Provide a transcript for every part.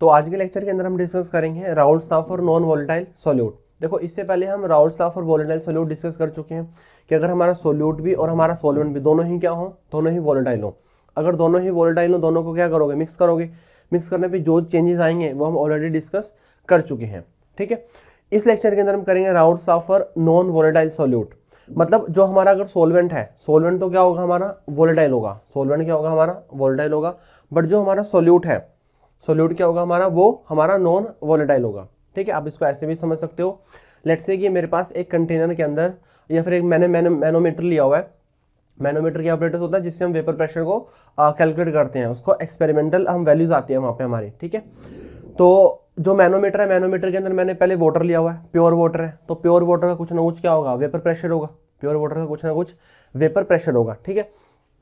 तो आज के लेक्चर के अंदर हम डिस्कस करेंगे राउंड स्टाफ और नॉन वोलेटाइल सोल्यूट देखो इससे पहले हम राउंड स्टाफ और वोलेटाइल सोल्यूट डिस्कस कर चुके हैं कि अगर हमारा सोल्यूट भी और हमारा सोलवेंट भी दोनों ही क्या हो दोनों ही वोलेटाइल हो अगर दोनों ही वोलेटाइल हो दोनों को क्या करोगे मिक्स करोगे मिक्स करने पर जो चेंजेस आएंगे वो हम ऑलरेडी डिस्कस कर चुके हैं ठीक है इस लेक्चर के अंदर हम करेंगे राउंड स्टाफ और नॉन वोलेटाइल सोल्यूट मतलब जो हमारा अगर सोलवेंट है सोलवेंट तो क्या होगा हमारा वोलेटाइल होगा सोलवेंट क्या होगा हमारा वोलेटाइल होगा बट जो हमारा सोल्यूट है सोल्यूट क्या होगा हमारा वो हमारा नॉन वॉलेटाइल होगा ठीक है आप इसको ऐसे भी समझ सकते हो लेट से कि मेरे पास एक कंटेनर के अंदर या फिर एक मैंने मैनो मैनोमीटर लिया हुआ है मैनोमीटर के ऑपरेटर्स होता है जिससे हम वेपर प्रेशर को कैलकुलेट करते हैं उसको एक्सपेरिमेंटल हम वैल्यूज़ आती है वहाँ पे हमारे ठीक है तो जो मैनोमीटर है मैनोमीटर के अंदर मैंने पहले वाटर लिया हुआ है प्योर वाटर है तो प्योर वाटर का कुछ ना कुछ क्या होगा वेपर प्रेशर होगा प्योर वाटर का कुछ ना कुछ वेपर प्रेशर होगा ठीक है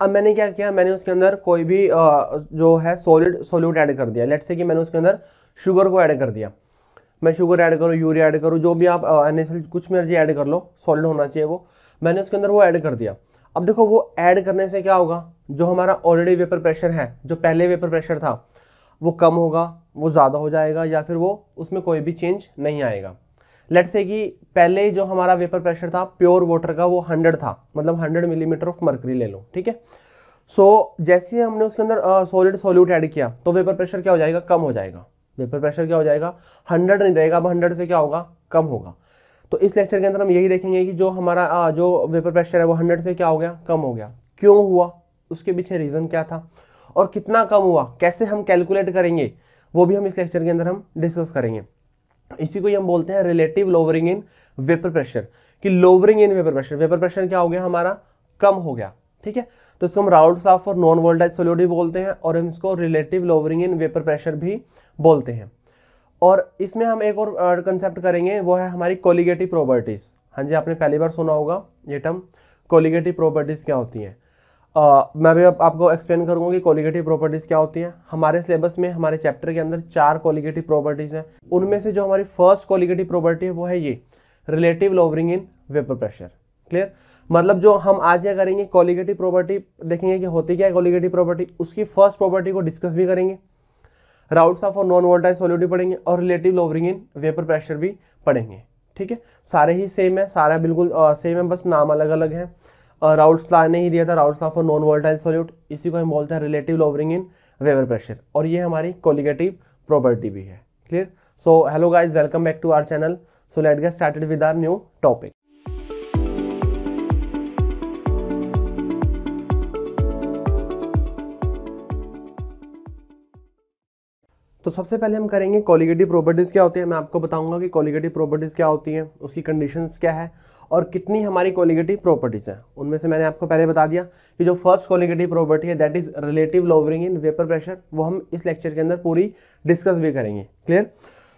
अब मैंने क्या किया मैंने उसके अंदर कोई भी जो है सॉलिड सोल्यूट ऐड कर दिया लेट से कि मैंने उसके अंदर शुगर को ऐड कर दिया मैं शुगर ऐड करूँ यूरिया ऐड करूँ जो भी आप एन कुछ मर्जी ऐड कर लो सॉलिड होना चाहिए वो मैंने उसके अंदर वो ऐड कर दिया अब देखो वो ऐड करने से क्या होगा जो हमारा ऑलरेडी वेपर प्रेशर है जो पहले वेपर प्रेशर था वो कम होगा वो ज़्यादा हो जाएगा या फिर वो उसमें कोई भी चेंज नहीं आएगा लेट से कि पहले जो हमारा वेपर प्रेशर था प्योर वाटर का वो 100 था मतलब 100 मिलीमीटर ऑफ मर्करी ले लो ठीक है सो जैसे हमने उसके अंदर सॉलिड सॉल्यूट ऐड किया तो वेपर प्रेशर क्या हो जाएगा कम हो जाएगा वेपर प्रेशर क्या हो जाएगा हंड्रेड नहीं रहेगा अब हंड्रेड से क्या होगा कम होगा तो इस लेक्चर के अंदर हम यही देखेंगे कि जो हमारा आ, जो वेपर प्रेशर है वो हंड्रेड से क्या हो गया कम हो गया क्यों हुआ उसके पीछे रीज़न क्या था और कितना कम हुआ कैसे हम कैलकुलेट करेंगे वो भी हम इस लेक्चर के अंदर हम डिस्कस करेंगे इसी को ही हम बोलते हैं relative lowering in vapour pressure कि lowering in vapour pressure vapour pressure क्या हो गया हमारा कम हो गया ठीक है तो इसको हम राउंड साफ और नॉन वोल्टाइज सोल्यूड भी बोलते हैं और हम इसको relative lowering in vapour pressure भी बोलते हैं और इसमें हम एक और कंसेप्ट करेंगे वो है हमारी कोलिगेटिव प्रॉपर्टीज़ हाँ जी आपने पहली बार सुना होगा ये टर्म कोलिगेटिव प्रॉपर्टीज़ क्या होती हैं आ, मैं भी अब आपको एक्सप्लेन करूँगा कि कोलिगेटिव प्रॉपर्टीज़ क्या होती हैं हमारे सिलेबस में हमारे चैप्टर के अंदर चार कोलिगेटिव प्रॉपर्टीज़ हैं उनमें से जो हमारी फर्स्ट कोलिगेटिव प्रॉपर्टी है वो है ये relative lowering in vapour pressure clear मतलब जो हम आज यह करेंगे कोलिगेटिव प्रॉपर्टी देखेंगे कि होती क्या है कोलिगेटिव प्रॉपर्टी उसकी फर्स्ट प्रॉपर्टी को डिस्कस भी करेंगे राउट्स ऑफ और नॉन वोल्टाइल सॉल्यूट भी पढ़ेंगे और relative lowering in vapour pressure भी पढ़ेंगे ठीक है सारे ही सेम है सारा बिल्कुल सेम है बस नाम अलग अलग है राउल्स लॉ ने ही दिया था Raoult's law for non volatile solute इसी को हम बोलते हैं relative lowering in vapour pressure और ये हमारी कोलिगेटिव प्रॉपर्टी भी है clear so hello guys welcome back to our channel so let get started with our new topic तो सबसे पहले हम करेंगे कॉलिगेटिव प्रॉपर्टीज़ क्या होती है मैं आपको बताऊंगा कि कॉलिगेटिव प्रॉपर्टीज़ क्या होती हैं उसकी कंडीशंस क्या है और कितनी हमारी कोलिगेटिव प्रॉपर्टीज़ हैं उनमें से मैंने आपको पहले बता दिया कि जो फर्स्ट कोलिगेटिव प्रॉपर्टी है that is relative lowering in vapour pressure वो हम इस लेक्चर के अंदर पूरी डिस्कस भी करेंगे क्लियर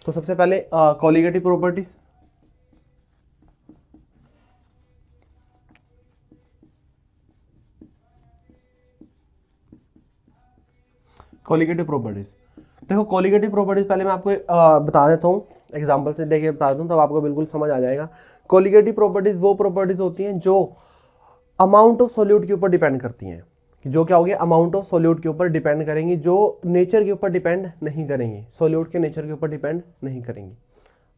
तो सबसे पहले कोलिगेटिव प्रॉपर्टीज़ कोलिगेटिव प्रॉपर्टीज़ देखो कोलिगेटिव प्रॉपर्टीज़ पहले मैं आपको आ, बता देता हूँ एग्जांपल से देखिए बता देता हूँ तब तो आपको बिल्कुल समझ आ जाएगा कोलिगेटिव प्रॉपर्टीज वो प्रॉपर्टीज होती हैं जो अमाउंट ऑफ सोल्यूट के ऊपर डिपेंड करती हैं जो क्या हो गया अमाउंट ऑफ सोल्यूट के ऊपर डिपेंड करेंगी जो नेचर के ऊपर डिपेंड नहीं करेंगी सोल्यूट के नेचर के ऊपर डिपेंड नहीं करेंगी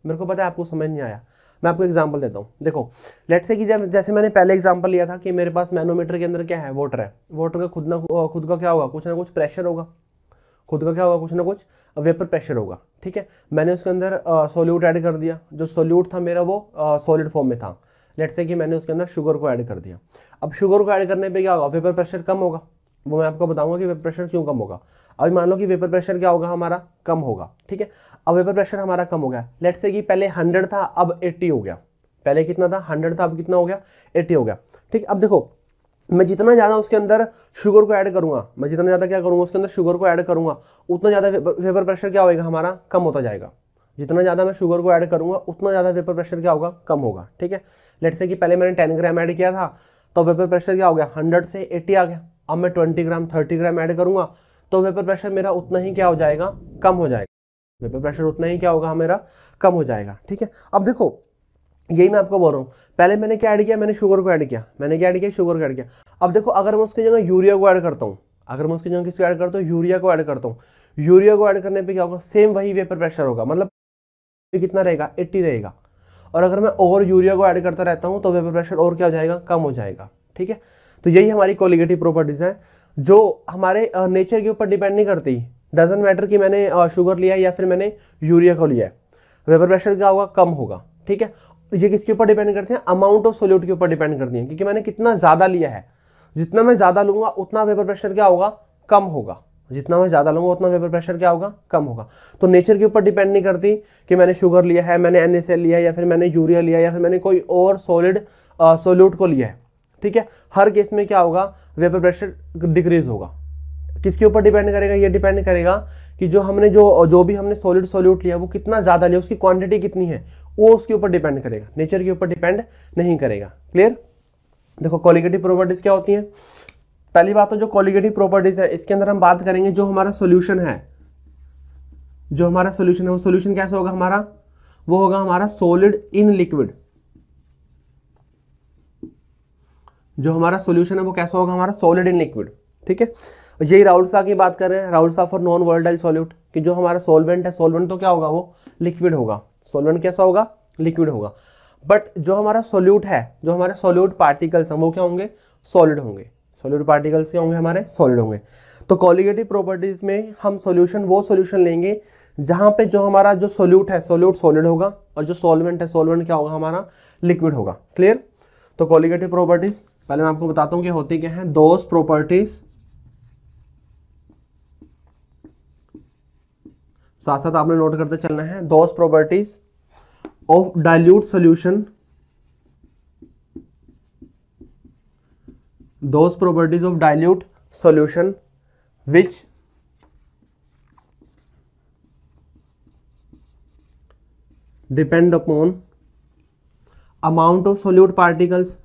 मेरे को पता है आपको समझ नहीं आया मैं आपको एग्जांपल देता हूँ देखो लेट से कि जब जैसे मैंने पहले एग्जांपल लिया था कि मेरे पास मैनोमीटर के अंदर क्या है वोटर है वोटर का खुद ना खुद का क्या होगा कुछ ना कुछ प्रेशर होगा खुद का क्या होगा कुछ ना कुछ वेपर प्रेशर होगा ठीक है मैंने उसके अंदर सोल्यूट ऐड कर दिया जो सोल्यूट था मेरा वो सॉलिड फॉर्म में था लेट से कि मैंने उसके अंदर शुगर को ऐड कर दिया अब शुगर को ऐड करने पे क्या होगा वेपर प्रेशर कम होगा वो मैं आपको बताऊंगा कि वेपर प्रेशर क्यों कम होगा अभी मान लो कि वेपर प्रेशर क्या होगा हमारा कम होगा ठीक है अब वेपर प्रेशर हमारा कम हो गया लेट से कि पहले हंड्रेड था अब एट्टी हो गया पहले कितना था हंड्रेड था अब कितना हो गया एट्टी हो गया ठीक अब देखो मैं जितना ज़्यादा उसके अंदर शुगर को ऐड करूँगा मैं जितना ज़्यादा क्या करूँगा उसके अंदर शुगर को ऐड करूँगा उतना ज़्यादा वेपर प्रेशर क्या होएगा हमारा कम होता जाएगा जितना ज़्यादा मैं शुगर को ऐड करूँगा उतना ज़्यादा वेपर प्रेशर क्या होगा कम होगा ठीक है लेट से कि पहले मैंने टेन ग्राम ऐड किया था तो वेपर प्रेशर क्या हो गया हंड्रेड से एट्टी आ गया अब मैं twenty gram thirty gram add करूँगा तो वेपर प्रेशर मेरा उतना ही क्या हो जाएगा कम हो जाएगा वेपर प्रेशर उतना ही क्या होगा मेरा कम हो जाएगा ठीक है अब देखो यही मैं आपको बोल रहा हूँ पहले मैंने क्या ऐड किया मैंने शुगर को ऐड किया मैंने क्या ऐड किया शुगर को ऐड किया अब देखो अगर मैं उसकी जगह यूरिया को ऐड करता हूँ अगर मैं उसकी जगह किसको ऐड करता हूँ यूरिया को ऐड करता हूँ यूरिया को ऐड करने पे क्या होगा सेम वही वेपर प्रेशर होगा मतलब कितना रहेगा एट्टी रहेगा और अगर मैं और यूरिया को ऐड करता रहता हूँ तो वेपर प्रेशर और क्या हो जाएगा कम हो जाएगा ठीक है तो यही हमारी क्वालिगेटिव प्रॉपर्टीज़ हैं जो हमारे नेचर के ऊपर डिपेंड नहीं करती डजेंट मैटर कि मैंने शुगर लिया या फिर मैंने यूरिया को लिया है वेपर प्रेशर क्या होगा कम होगा ठीक है तो ये किसके ऊपर डिपेंड करते हैं अमाउंट ऑफ सोल्यूट के ऊपर डिपेंड करती है क्योंकि मैंने कितना ज़्यादा लिया है जितना मैं ज़्यादा लूंगा उतना वेपर प्रेशर क्या होगा कम होगा जितना मैं ज़्यादा लूंगा उतना वेपर प्रेशर क्या होगा कम होगा तो नेचर के ऊपर डिपेंड नहीं करती कि मैंने शुगर लिया है मैंने एन लिया या फिर मैंने यूरिया लिया या फिर मैंने कोई और सॉलिड सोल्यूट को लिया है ठीक है हर केस में क्या होगा वेपर प्रेशर डिक्रीज होगा किसके ऊपर डिपेंड करेगा ये डिपेंड करेगा कि जो हमने जो जो भी हमने सॉलिड सॉल्यूट लिया वो कितना ज़्यादा लिया उसकी क्वांटिटी कितनी है वो उसके ऊपर डिपेंड करेगा नेचर के ऊपर डिपेंड नहीं करेगा क्लियर देखो क्वालिगेटिव प्रॉपर्टीज़ क्या होती हैं पहली बात तो जो क्वालिगेटिव प्रॉपर्टीज़ है इसके अंदर हम बात करेंगे जो हमारा सोल्यूशन है जो हमारा सोल्यूशन है वो सोल्यूशन कैसे होगा हमारा वो होगा हमारा सोलिड इन लिक्विड जो हमारा सोल्यूशन है वो कैसा होगा हमारा सॉलिड इन लिक्विड ठीक है यही राहुल शाह की बात करें राहुल law for non volatile solute कि जो हमारा सॉल्वेंट है सॉल्वेंट तो क्या होगा वो लिक्विड होगा सॉल्वेंट कैसा होगा लिक्विड होगा बट जो हमारा सोल्यूट है जो हमारे सोल्यूट पार्टिकल्स हैं वो क्या होंगे सॉलिड होंगे सॉलिड पार्टिकल्स क्या होंगे हमारे सॉलिड होंगे तो कॉलिगेटिव प्रॉपर्टीज में हम सॉल्यूशन वो सॉल्यूशन लेंगे जहाँ पे जो हमारा जो सोल्यूट है सोल्यूट सॉलिड होगा और जो सॉल्वेंट है सॉल्वेंट क्या होगा हमारा लिक्विड होगा क्लियर तो कॉलिगेटिव प्रॉपर्टीज पहले मैं आपको बताता हूँ कि होती क्या है दोज प्रॉपर्टीज साथ साथ आपने नोट करते चलना है those properties of dilute solution those properties of dilute solution which depend upon amount of solute particles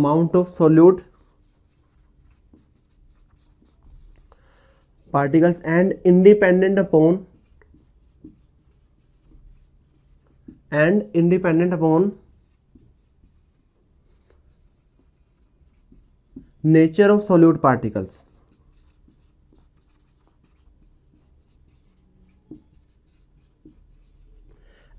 amount of solute particles and independent upon and independent upon nature of solute particles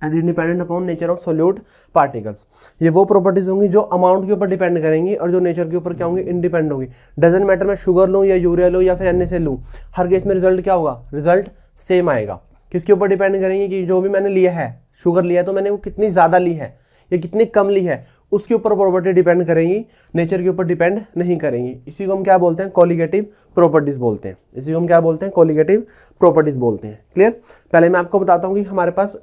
and dependent upon nature of solute particles ये वो properties होंगी जो amount के ऊपर depend करेंगी और जो nature के ऊपर क्या होंगी इंडिपेंडेंट होंगी डजेंट मैटर मैं शुगर लूँ या यूरिया लूँ या फिर एन एस लूँ हर केस में रिजल्ट क्या होगा रिजल्ट सेम आएगा किसके ऊपर डिपेंड करेंगे कि जो भी मैंने लिया है शुगर लिया है तो मैंने वो कितनी ज़्यादा ली है या कितनी कम ली है उसके ऊपर प्रॉपर्टी डिपेंड करेंगी नेचर के ऊपर डिपेंड नहीं करेंगी इसी को हम क्या बोलते हैं कॉलिगेटिव प्रॉपर्टीज़ बोलते हैं इसी को हम क्या बोलते हैं कॉलिगेटिव प्रॉपर्टीज़ बोलते हैं क्लियर पहले मैं आपको बताता हूँ कि हमारे पास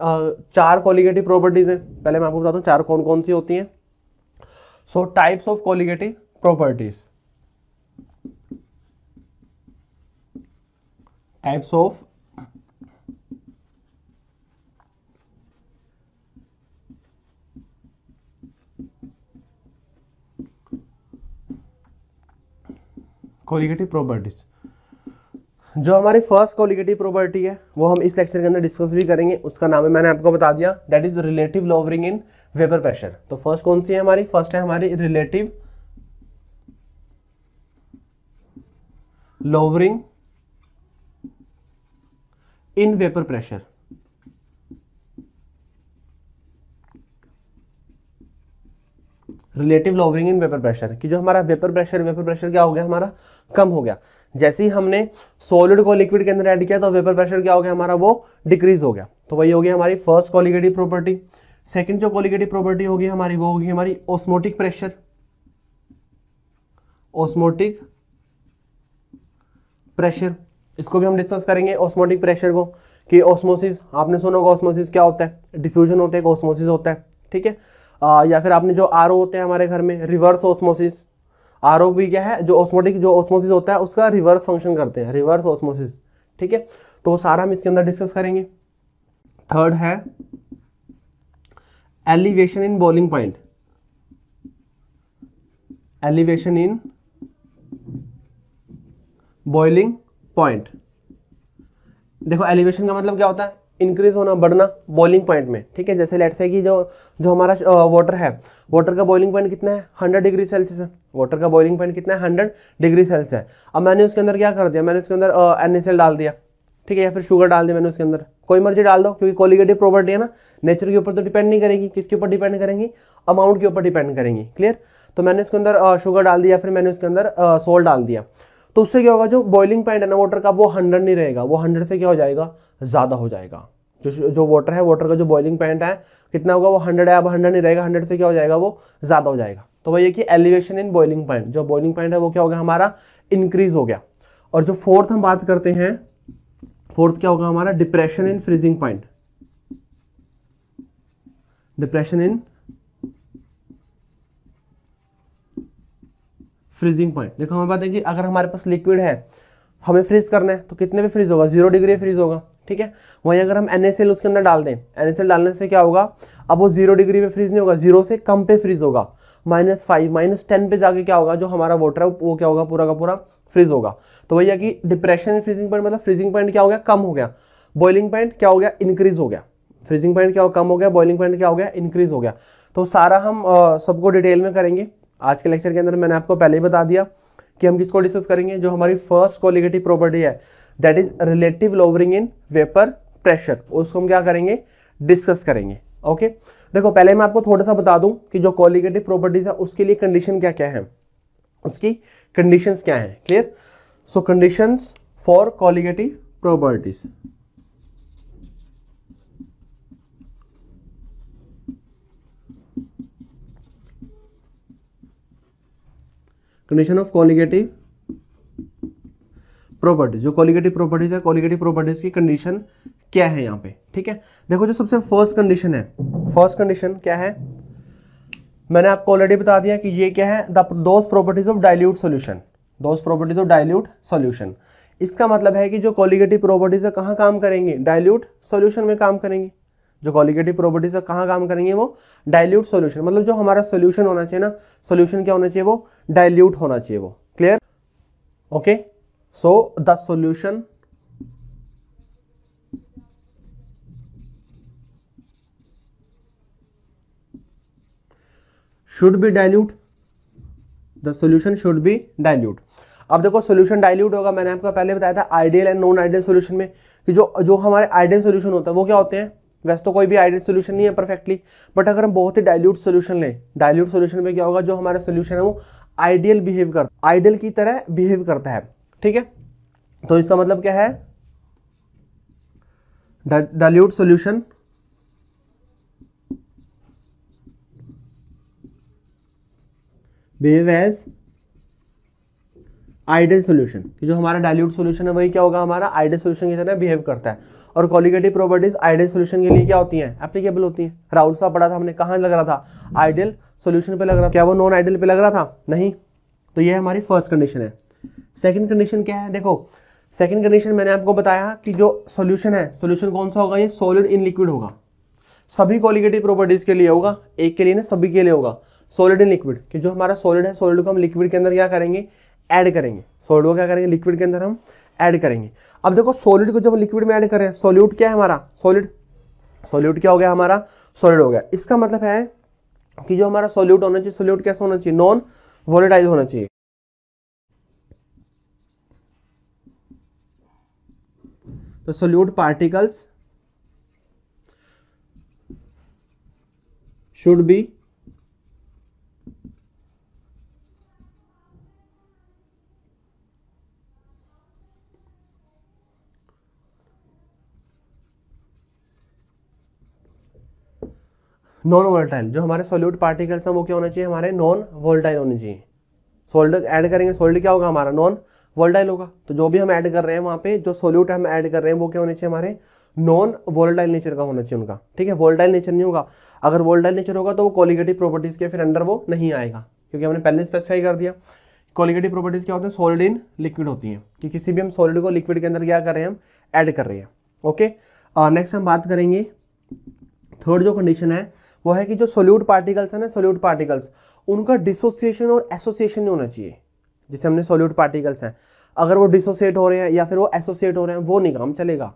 चार कॉलिगेटिव प्रॉपर्टीज़ हैं पहले मैं आपको बताता हूँ चार कौन कौन सी होती हैं so types of colligative properties types of colligative properties जो हमारी फर्स्ट कोलिगेटिव प्रॉपर्टी है वो हम इस लेक्चर के अंदर डिस्कस भी करेंगे उसका नाम है मैंने आपको बता दिया that is relative lowering in vapour pressure तो फर्स्ट कौन सी है हमारी फर्स्ट है हमारी relative lowering in vapour pressure relative lowering in vapour pressure कि जो हमारा वेपर प्रेशर वेपर प्रेशर क्या हो गया हमारा कम हो गया जैसे ही हमने सॉलिड को लिक्विड के अंदर ऐड किया तो वेपर प्रेशर क्या हो गया हमारा वो डिक्रीज हो गया तो वही हो गया हमारी फर्स्ट कॉलिगेटिव प्रॉपर्टी सेकंड जो कॉलिगेटिव प्रॉपर्टी होगी हमारी वो होगी हमारी ओस्मोटिक प्रेशर ओस्मोटिक प्रेशर इसको भी हम डिस्कस करेंगे ऑस्मोटिक प्रेशर को कि ऑस्मोसिस आपने सुना होगा ऑस्मोसिस क्या होता है डिफ्यूजन होता है ऑस्मोसिस होता है ठीक है या फिर आपने जो आर होते हैं हमारे घर में रिवर्स ऑस्मोसिस आर क्या है जो ऑस्मोटिक जो ऑस्मोसिस होता है उसका रिवर्स फंक्शन करते हैं रिवर्स ऑस्मोसिस ठीक है तो सारा हम इसके अंदर डिस्कस करेंगे थर्ड है elevation in boiling point elevation in boiling point देखो एलिवेशन का मतलब क्या होता है इंक्रीज होना बढ़ना बॉइलिंग पॉइंट में ठीक है जैसे लेट से कि जो जो हमारा वाटर है वाटर का बॉइलिंग पॉइंट कितना है 100 डिग्री सेल्सियस है वाटर का बॉइलिंग पॉइंट कितना है 100 डिग्री सेल्सियस है अब मैंने उसके अंदर क्या कर दिया मैंने उसके अंदर एन डाल दिया ठीक है या फिर शुगर डाल दिया मैंने उसके अंदर कोई मर्जी डाल दो क्योंकि कोलिगेटिव प्रॉपर्टी है ना नेचर के ऊपर तो डिपेंड नहीं करेगी किसके ऊपर डिपेंड करेंगी अमाउंट के ऊपर डिपेंड करेंगी क्लियर तो मैंने उसके अंदर शुगर डाल दिया फिर मैंने उसके अंदर सोल्ट डाल दिया तो उससे क्या होगा जो बॉइलिंग पॉइंट है ना वाटर का वो हंड्रेड नहीं रहेगा वो हंड्रेड से क्या हो जाएगा ज़्यादा हो जाएगा जो जो वाटर है वाटर का जो बॉइलिंग पॉइंट है कितना होगा वो हंड्रेड है अब हंड्रेड नहीं रहेगा हंड्रेड से क्या हो जाएगा वो ज़्यादा हो जाएगा तो वही कि एलिवेशन इन बॉइलिंग पॉइंट जो बॉइलिंग पॉइंट है वो क्या हो गया हमारा इंक्रीज हो गया और जो फोर्थ हम बात करते हैं फोर्थ क्या होगा हमारा depression in freezing point depression in freezing point देखो हमें बात है कि अगर हमारे पास लिक्विड है हमें फ्रीज करना है तो कितने पे फ्रीज होगा जीरो डिग्री फ्रीज होगा ठीक है वहीं अगर हम एन उसके अंदर डाल दें एन डालने से क्या होगा अब वो जीरो डिग्री पे फ्रीज नहीं होगा जीरो से कम पे फ्रीज होगा माइनस फाइव माइनस टेन पे जाके क्या होगा जो हमारा वाटर है वो क्या होगा पूरा का पूरा फ्रीज होगा तो भैया कि डिप्रेशन फ्रीजिंग पॉइंट मतलब फ्रीजिंग पॉइंट क्या हो गया कम हो गया बॉइलिंग पॉइंट क्या हो गया इंक्रीज हो गया फ्रीजिंग पॉइंट क्या हो कम हो गया बॉइलिंग पॉइंट क्या हो गया इंक्रीज हो गया तो सारा हम सबको डिटेल में करेंगे आज के लेक्चर के अंदर मैंने आपको पहले ही बता दिया कि हम किसको डिस्कस करेंगे जो हमारी फर्स्ट क्वालिगेटिव प्रॉपर्टी है that is relative lowering in vapour pressure उसको हम क्या करेंगे डिस्कस करेंगे ओके देखो पहले मैं आपको थोड़ा सा बता दूं कि जो कॉलिगेटिव प्रॉपर्टीज है उसके लिए कंडीशन क्या क्या है उसकी कंडीशंस क्या है clear so conditions for colligative properties condition of colligative properties जो कॉलिगेटिव प्रॉपर्टीज है कॉलिगेटिव प्रॉपर्टीज की कंडीशन क्या है यहाँ पे ठीक है देखो जो सबसे फर्स्ट कंडीशन है फर्स्ट कंडीशन क्या है मैंने आपको ऑलरेडी बता दिया कि ये क्या है the those properties of dilute solution those properties of dilute solution इसका मतलब है कि जो कॉलिगेटिव प्रॉपर्टीज है कहाँ काम करेंगे डाइल्यूट सोल्यूशन में काम करेंगे जो कॉलिगेटिव प्रॉपर्टीज है कहाँ काम करेंगे वो डायल्यूट सोल्यूशन मतलब जो हमारा सोल्यूशन होना चाहिए ना सोल्यूशन क्या होना चाहिए वो डायल्यूट होना चाहिए वो clear okay so the solution should be dilute the solution should be dilute अब देखो सोल्यूशन डाइल्यूट होगा मैंने आपको पहले बताया था ideal and non ideal solution में कि जो जो हमारे आइडियल सोल्यूशन होता है वो क्या होते हैं वैसे तो कोई भी आइडियल सोल्यूशन नहीं है परफेक्टली बट अगर हम बहुत ही डायल्यूट सोल्यूशन लें डायल्यूट सोल्यूशन में क्या होगा जो हमारा सोल्यूशन है वो आइडियल बिहेव कर आइडियल की तरह बिहेव करता है ठीक है तो इसका मतलब क्या है dilute solution behave as ideal solution जो हमारा डायल्यूट सोल्यूशन है वही क्या होगा हमारा आइडियल सोल्यूशन की तरह बिहेव करता है और कॉलिगेटिव प्रॉपर्टीज आइडियल सोल्यूशन के लिए क्या होती हैं एप्लीकेबल होती हैं राहुल साहब पढ़ा था हमने कहाँ लग रहा था आइडियल सोल्यूशन पर लग रहा था क्या वो नॉन आइडियल पर लग रहा था नहीं तो ये हमारी फर्स्ट कंडीशन है सेकेंड कंडीशन क्या है देखो सेकेंड कंडीशन मैंने आपको बताया कि जो सोल्यूशन है सोल्यूशन कौन सा होगा ये सॉलिड इन लिक्विड होगा सभी कॉलिगेटिव प्रॉपर्टीज के लिए होगा एक के लिए ना सभी के लिए होगा सॉलिड इन लिक्विड कि जो हमारा सॉलिड है सॉलिड को हम लिक्विड के अंदर क्या करेंगे ऐड करेंगे सॉलिड को क्या करेंगे लिक्विड के अंदर हम ऐड करेंगे अब देखो सॉलिड को जब लिक्विड में ऐड करें सॉल्यूट क्या है हमारा सॉलिड सॉल्यूट क्या हो गया हमारा सॉलिड हो गया इसका मतलब है कि जो हमारा सॉल्यूट होना चाहिए सॉल्यूट कैसा होना चाहिए नॉन वोलेटाइल होना चाहिए तो solute particles should be non volatile जो हमारे सोल्यूट पार्टिकल्स हैं वो क्या होना चाहिए हमारे नॉन वोल्टाइल होने चाहिए सोल्ड ऐड करेंगे सोल्ड क्या होगा हमारा नॉन वोल्टाइल होगा तो जो भी हम ऐड कर रहे हैं वहाँ पे जो सोल्यूट हम ऐड कर रहे हैं वो क्या होने चाहिए हमारे नॉन वोल्टाइल नेचर का होना चाहिए उनका ठीक है वोल्टाइल नेचर नहीं होगा अगर वोल्टाइल नेचर होगा तो वो कॉलिगेटिव प्रॉपर्टीज़ के फिर अंडर वो नहीं आएगा क्योंकि हमने पहले स्पेसिफाई कर दिया कॉलिगेटिव प्रॉपर्टीज़ क्या होती हैं सोल्ड इन लिक्विड होती हैं कि किसी भी हम सोलिड को लिक्विड के अंदर क्या कर रहे हैं हम ऐड कर रहे हैं ओके नेक्स्ट uh, हम बात करेंगे थर्ड जो कंडीशन है वो है कि जो सोल्यूट पार्टिकल्स है ना सोल्यूट पार्टिकल्स उनका डिसोसिएशन और एसोसिएशन नहीं होना चाहिए जैसे हमने सोल्यूट पार्टिकल्स हैं अगर वो डिसोसिएट हो रहे हैं या फिर वो एसोसिएट हो रहे हैं वो नहीं काम चलेगा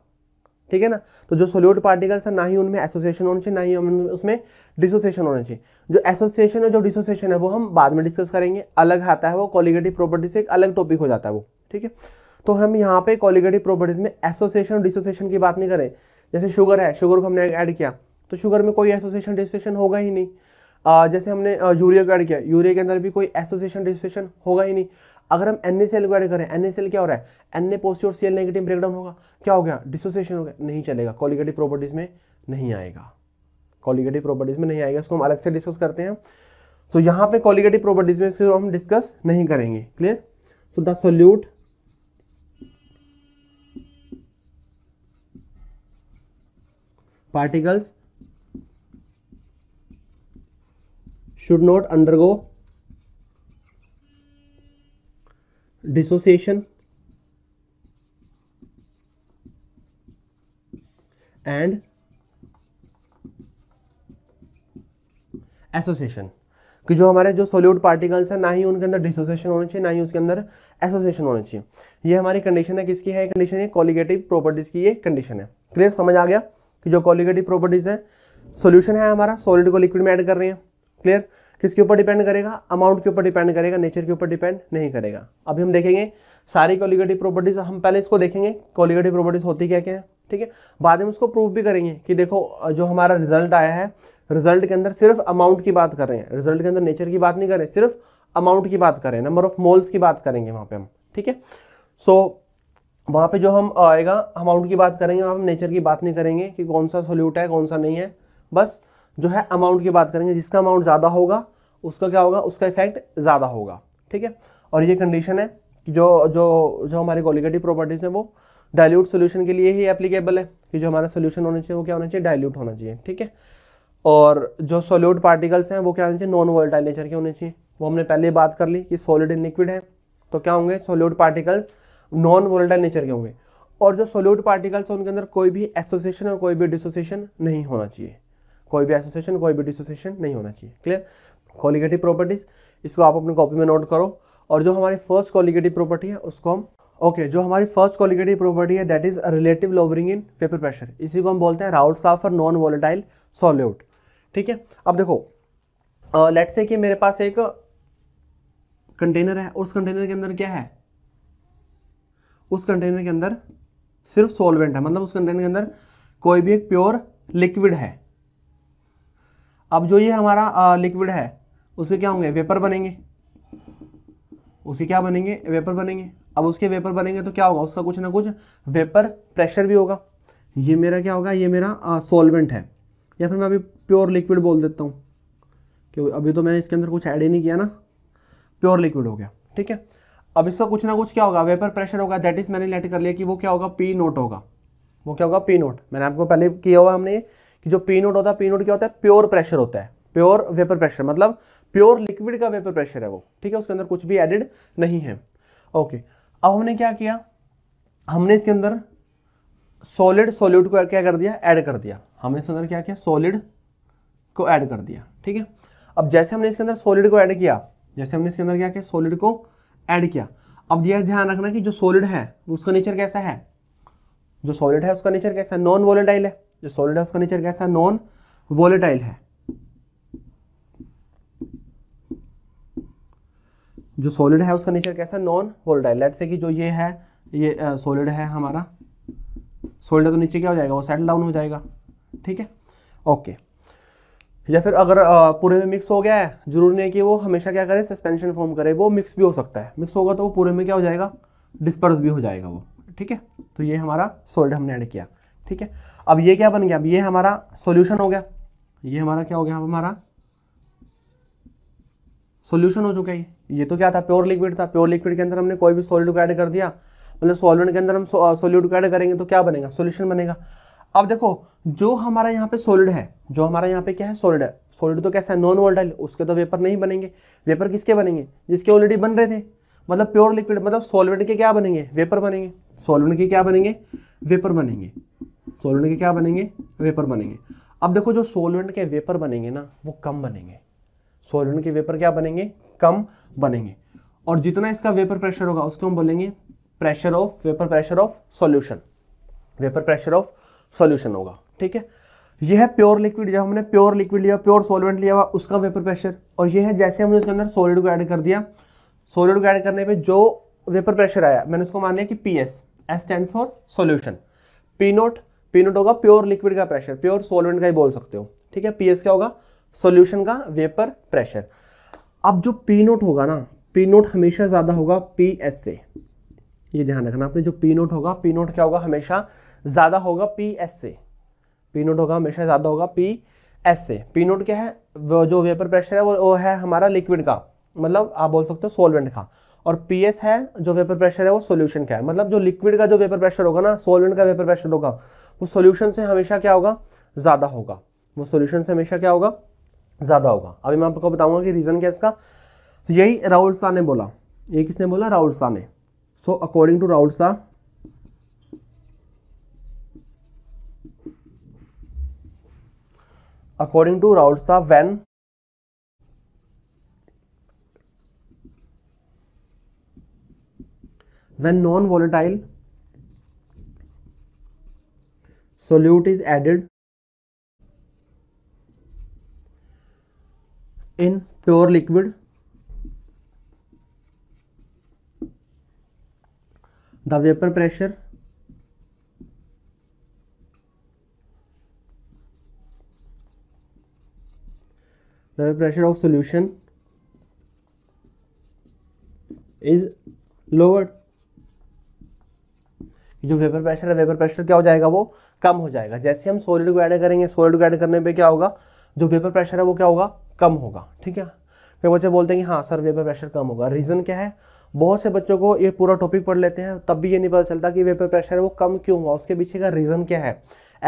ठीक है ना तो जो सोल्यूट पार्टिकल्स हैं ना ही उनमें एसोसिएशन होना चाहिए ना ही उसमें डिसोसिएशन होना चाहिए जो एसोसिएशन है जो डिसोसिएशन है वो हम बाद में डिस्कस करेंगे अलग आता है वो कॉलिगेटिव प्रॉपर्टी से एक अलग टॉपिक हो जाता है वो ठीक है तो हम यहाँ पे कॉलिगेटिव प्रॉपर्टीज में एसोसिएशन और डिसोसिएशन की बात नहीं करें जैसे शुगर है शुगर को हमने ऐड किया तो शुगर में कोई एसोसिएशन रजिस्ट्रेशन होगा ही नहीं आ, जैसे हमने यूरिया को ऐड किया यूरिया के अंदर भी कोई एसोसिएशन रजिस्ट्रेशन होगा ही नहीं अगर हम एन को ऐड करें एन क्या हो रहा है एन ए पॉजिटिव और सी एल नेगेटिव ब्रेकडाउन होगा क्या हो गया डिसोसिएशन हो गया नहीं चलेगा कॉलिगेटिव प्रॉपर्टीज़ में नहीं आएगा कॉलिगेटिव प्रॉपर्टीज़ में नहीं आएगा इसको हम अलग से डिस्कस करते हैं तो यहाँ पे कॉलिगेटिव प्रॉपर्टीज़ में इसको हम डिस्कस नहीं करेंगे clear so the solute particles should not undergo dissociation and association कि जो हमारे जो सोल्यूट पार्टिकल्स हैं ना ही उनके अंदर डिसोसिएशन होना चाहिए ना ही उसके अंदर एसोसिएशन होना चाहिए ये हमारी कंडीशन है किसकी है कंडीशन है कॉलिगेटिव प्रॉपर्टीज़ की ये कंडीशन है क्लियर समझ आ गया कि जो कॉलिगेटिव प्रॉपर्टीज़ है सोल्यूशन है हमारा सॉलिड को लिक्विड में ऐड कर रहे हैं क्लियर किसके ऊपर डिपेंड करेगा अमाउंट के ऊपर डिपेंड करेगा नेचर के ऊपर डिपेंड नहीं करेगा अभी हम देखेंगे सारी कॉलिगेटिव प्रॉपर्टीज हम पहले इसको देखेंगे कॉलिगेटिव प्रॉपर्टीज होती क्या क्या है ठीक है बाद में उसको प्रूव भी करेंगे कि देखो जो हमारा रिजल्ट आया है रिजल्ट के अंदर सिर्फ अमाउंट की बात कर रहे हैं रिजल्ट के अंदर नेचर की बात नहीं कर रहे सिर्फ अमाउंट की बात कर रहे हैं नंबर ऑफ मोल्स की बात करेंगे वहाँ पे हम ठीक है सो वहाँ पे जो हम आएगा अमाउंट की बात करेंगे वहाँ हम नेचर की बात नहीं करेंगे कि कौन सा सोल्यूट है कौन सा नहीं है बस जो है अमाउंट की बात करेंगे जिसका अमाउंट ज़्यादा होगा उसका क्या होगा उसका इफेक्ट ज़्यादा होगा ठीक है और ये कंडीशन है कि जो जो जो हमारी कॉलिगेटिव प्रॉपर्टीज़ हैं वो डायल्यूट सोल्यूशन के लिए ही एप्लीकेबल है कि जो हमारा सोल्यूशन होना चाहिए वो क्या होना चाहिए डायल्यूट होना चाहिए ठीक है और जो सोल्यूट पार्टिकल्स हैं वो क्या होने चाहिए नॉन वोल्टाइल नेचर के होने चाहिए वो हमने पहले बात कर ली कि सॉलिड एंड लिक्विड है तो क्या होंगे solute particles non volatile nature के होंगे और जो सोल्यूट पार्टिकल्स हैं उनके अंदर कोई भी एसोसिएशन और कोई भी डिसोसिएशन नहीं होना चाहिए कोई भी एसोसिएशन कोई भी डिसोसिएशन नहीं होना चाहिए क्लियर कॉलिगेटिव प्रॉपर्टीज़ इसको आप अपने कॉपी में नोट करो और जो हमारी फर्स्ट कॉलिगेटिव प्रॉपर्टी है उसको हम ओके okay, जो हमारी फर्स्ट कॉलिगेटिव प्रॉपर्टी है that is relative lowering in vapour pressure इसी को हम बोलते हैं Raoult's for non volatile solute ठीक है अब देखो लेट uh, से कि मेरे पास एक कंटेनर है उस कंटेनर के अंदर क्या है उस कंटेनर के अंदर सिर्फ सॉल्वेंट है मतलब उस कंटेनर के अंदर कोई भी एक प्योर लिक्विड है अब जो ये हमारा लिक्विड है उसके क्या होंगे वेपर बनेंगे उसके क्या बनेंगे वेपर बनेंगे अब उसके वेपर बनेंगे तो क्या होगा उसका कुछ ना कुछ वेपर प्रेशर भी होगा ये मेरा क्या होगा ये मेरा सॉल्वेंट है या फिर मैं अभी प्योर लिक्विड बोल देता हूँ क्योंकि अभी तो मैंने इसके अंदर कुछ ऐड ही नहीं किया ना प्योर लिक्विड हो गया ठीक है अब इसका कुछ ना कुछ क्या होगा वेपर प्रेशर होगा दैट इज मैंने लेट कर लिया कि वो क्या होगा पी नोट होगा वो क्या होगा पी नोट मैंने आपको पहले किया हुआ हमने कि जो पी नोट होता है पी नोट क्या होता है प्योर प्रेशर होता है प्योर वेपर प्रेशर मतलब प्योर लिक्विड का वेपर प्रेशर है वो ठीक है उसके अंदर कुछ भी एडिड नहीं है ओके अब हमने क्या किया हमने इसके अंदर सॉलिड सॉल्यूट को क्या कर दिया ऐड कर दिया हमने इसके अंदर क्या किया सॉलिड को ऐड कर दिया ठीक है अब जैसे हमने इसके अंदर सॉलिड को ऐड किया जैसे हमने इसके अंदर क्या किया सॉलिड को ऐड किया अब यह ध्यान रखना कि जो सॉलिड है उसका नेचर कैसा है जो सॉलिड है उसका नेचर कैसा है नॉन वॉलेटाइल है जो सॉलिड है उसका नेचर कैसा नॉन वोलेटाइल है जो सॉलिड है उसका नेचर कैसा नॉन वोलेटाइल लेट से कि जो ये है ये सॉलिड है हमारा सॉलिड है तो नीचे क्या हो जाएगा वो सेटल डाउन हो जाएगा ठीक है ओके या फिर अगर पूरे में मिक्स हो गया है जरूरी नहीं कि वो हमेशा क्या करे सस्पेंशन फॉर्म करे वो मिक्स भी हो सकता है मिक्स होगा तो वो पूरे में क्या हो जाएगा डिस्पर्स भी हो जाएगा वो ठीक है तो ये हमारा सोल्ड हमने ऐड किया ठीक है अब ये क्या बन गया अब ये हमारा सॉल्यूशन हो गया ये हमारा क्या हो गया हमारा सॉल्यूशन हो चुका है ये तो क्या था प्योर लिक्विड था प्योर लिक्विड के अंदर हमने कोई भी सॉलिड को ऐड कर दिया मतलब सॉल्वेंट के अंदर हम सॉल्यूट को ऐड करेंगे तो क्या बनेगा सॉल्यूशन बनेगा अब देखो जो हमारा यहाँ पे सॉलिड है जो हमारा यहाँ पे क्या है सॉलिड है सॉलिड तो कैसा है नॉन वोल्टाइल उसके तो वेपर नहीं बनेंगे वेपर किसके बनेंगे जिसके ऑलरेडी बन रहे थे मतलब प्योर लिक्विड मतलब सॉल्वेंट के क्या बनेंगे वेपर बनेंगे सॉल्वेंट के क्या बनेंगे वेपर बनेंगे सोलेंट के क्या बनेंगे वेपर बनेंगे अब देखो जो सोलेंट के वेपर बनेंगे ना वो कम बनेंगे सोलेंट के वेपर क्या बनेंगे कम बनेंगे और जितना इसका वेपर प्रेशर होगा उसको हम बोलेंगे pressure of vapour pressure of solution vapour pressure of solution होगा ठीक है यह है प्योर लिक्विड जब हमने प्योर लिक्विड लिया प्योर सॉल्वेंट लिया हुआ उसका वेपर प्रेशर और यह है जैसे हमने उसके अंदर सॉलिड को ऐड कर दिया सॉलिड को ऐड करने पे जो वेपर प्रेशर आया मैंने उसको मान लिया कि P S S stand for solution P note P nought होगा प्योर लिक्विड का प्रेशर प्योर सोलवेंट का ही बोल सकते हो ठीक है पीएस क्या होगा सोल्यूशन का वेपर प्रेशर अब जो पी नोट होगा ना पी नोट हमेशा ज़्यादा होगा पी एस से ये ध्यान रखना आपने जो पी नोट होगा पी नोट क्या होगा हमेशा ज़्यादा होगा पी एस से पी नोट होगा हमेशा ज़्यादा होगा पी एस से पी नोट क्या है जो वेपर प्रेशर है वो, वो है हमारा लिक्विड का मतलब आप बोल सकते हो सोलवेंट का और पीएस है जो वेपर प्रेशर है वो सोल्यूशन का है मतलब जो लिक्विड का जो वेपर प्रेशर होगा ना सोलेंट का वेपर प्रेशर होगा वो सोल्यूशन से हमेशा क्या होगा ज़्यादा होगा वो सोल्यूशन से हमेशा क्या होगा ज़्यादा होगा अभी मैं आपको बताऊंगा कि रीज़न क्या इसका तो यही राहुल शाह ने बोला ये किसने बोला राहुल शाह ने सो अकॉर्डिंग टू राहुल शाह अकॉर्डिंग टू Raul शाह when when non-volatile solute is added in pure liquid the vapor pressure the pressure of solution is lowered जो वेपर प्रेशर है वेपर प्रेशर क्या हो जाएगा वो कम हो जाएगा जैसे हम सोलिड को ऐड करेंगे सोलिड को ऐड करने पे क्या होगा जो वेपर प्रेशर है वो क्या होगा कम होगा ठीक है फिर बच्चे बोलते हैं कि हाँ सर वेपर प्रेशर कम होगा रीज़न क्या है बहुत से बच्चों को ये पूरा टॉपिक पढ़ लेते हैं तब भी ये नहीं पता चलता कि वेपर प्रेशर है वो कम क्यों हुआ उसके पीछे का रीज़न क्या है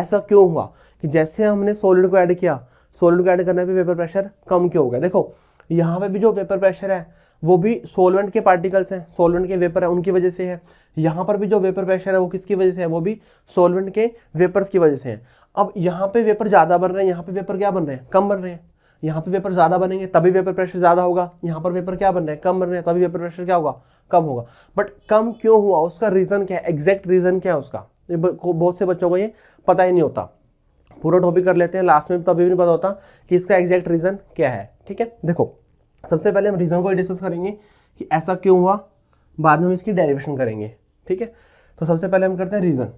ऐसा क्यों हुआ कि जैसे हमने सोलिड को ऐड किया सोलिड को ऐड करने पर वेपर प्रेशर कम क्यों हो गया देखो यहाँ पे भी जो वेपर प्रेशर है वो भी सोलवेंट के पार्टिकल्स हैं सोलवेंट के वेपर है उनकी वजह से है यहाँ पर भी जो वेपर प्रेशर है वो किसकी वजह से है वो भी सोलवेंट के वेपर्स की वजह से है अब यहाँ पे वेपर ज़्यादा बन रहे हैं यहाँ पे वेपर क्या बन रहे हैं कम बन रहे हैं यहाँ पे वेपर ज़्यादा बनेंगे तभी वेपर प्रेशर ज़्यादा होगा यहाँ पर वेपर क्या बन रहे हैं कम बन रहे हैं तभी वेपर प्रेशर क्या होगा कम होगा बट कम क्यों हुआ उसका रीज़न क्या है एग्जैक्ट रीज़न क्या है उसका बहुत से बच्चों को ये पता ही नहीं होता पूरा टॉपिक कर लेते हैं लास्ट में तभी भी नहीं पता होता कि इसका एग्जैक्ट रीज़न क्या है ठीक है देखो सबसे पहले हम रीज़न को डिस्कस करेंगे कि ऐसा क्यों हुआ बाद में हम इसकी डेरिवेशन करेंगे ठीक है तो सबसे पहले हम करते हैं रीज़न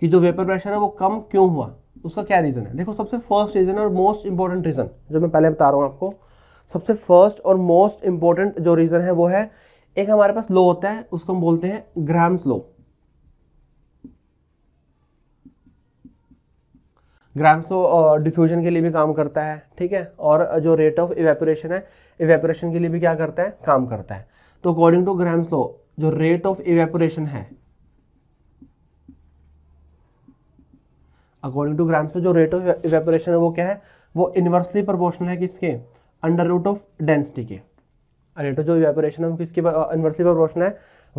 कि जो वेपर प्रेशर है वो कम क्यों हुआ उसका क्या रीज़न है देखो सबसे फर्स्ट रीज़न और मोस्ट इंपॉर्टेंट रीज़न जो मैं पहले बता रहा हूँ आपको सबसे फर्स्ट और मोस्ट इंपॉर्टेंट जो रीज़न है वो है एक हमारे पास लो होता है उसको हम बोलते हैं ग्राम्स लो ग्राम्स तो डिफ्यूजन के लिए भी काम करता है ठीक है और जो रेट ऑफ इवेपोरेशन है इवेपोरेशन के लिए भी क्या करता है काम करता है तो अकॉर्डिंग टू ग्राम्स लो जो रेट ऑफ इवेपोरेशन है अकॉर्डिंग टू ग्राम्स लो जो रेट ऑफ इवेपोरेशन है वो क्या है वो इन्वर्सली प्रोपोर्शनल है किसके अंडर रूट ऑफ डेंसिटी के रेट ऑफ जो इवेपोरेशन है वो किसके इन्वर्सली प्रोपोर्शनल है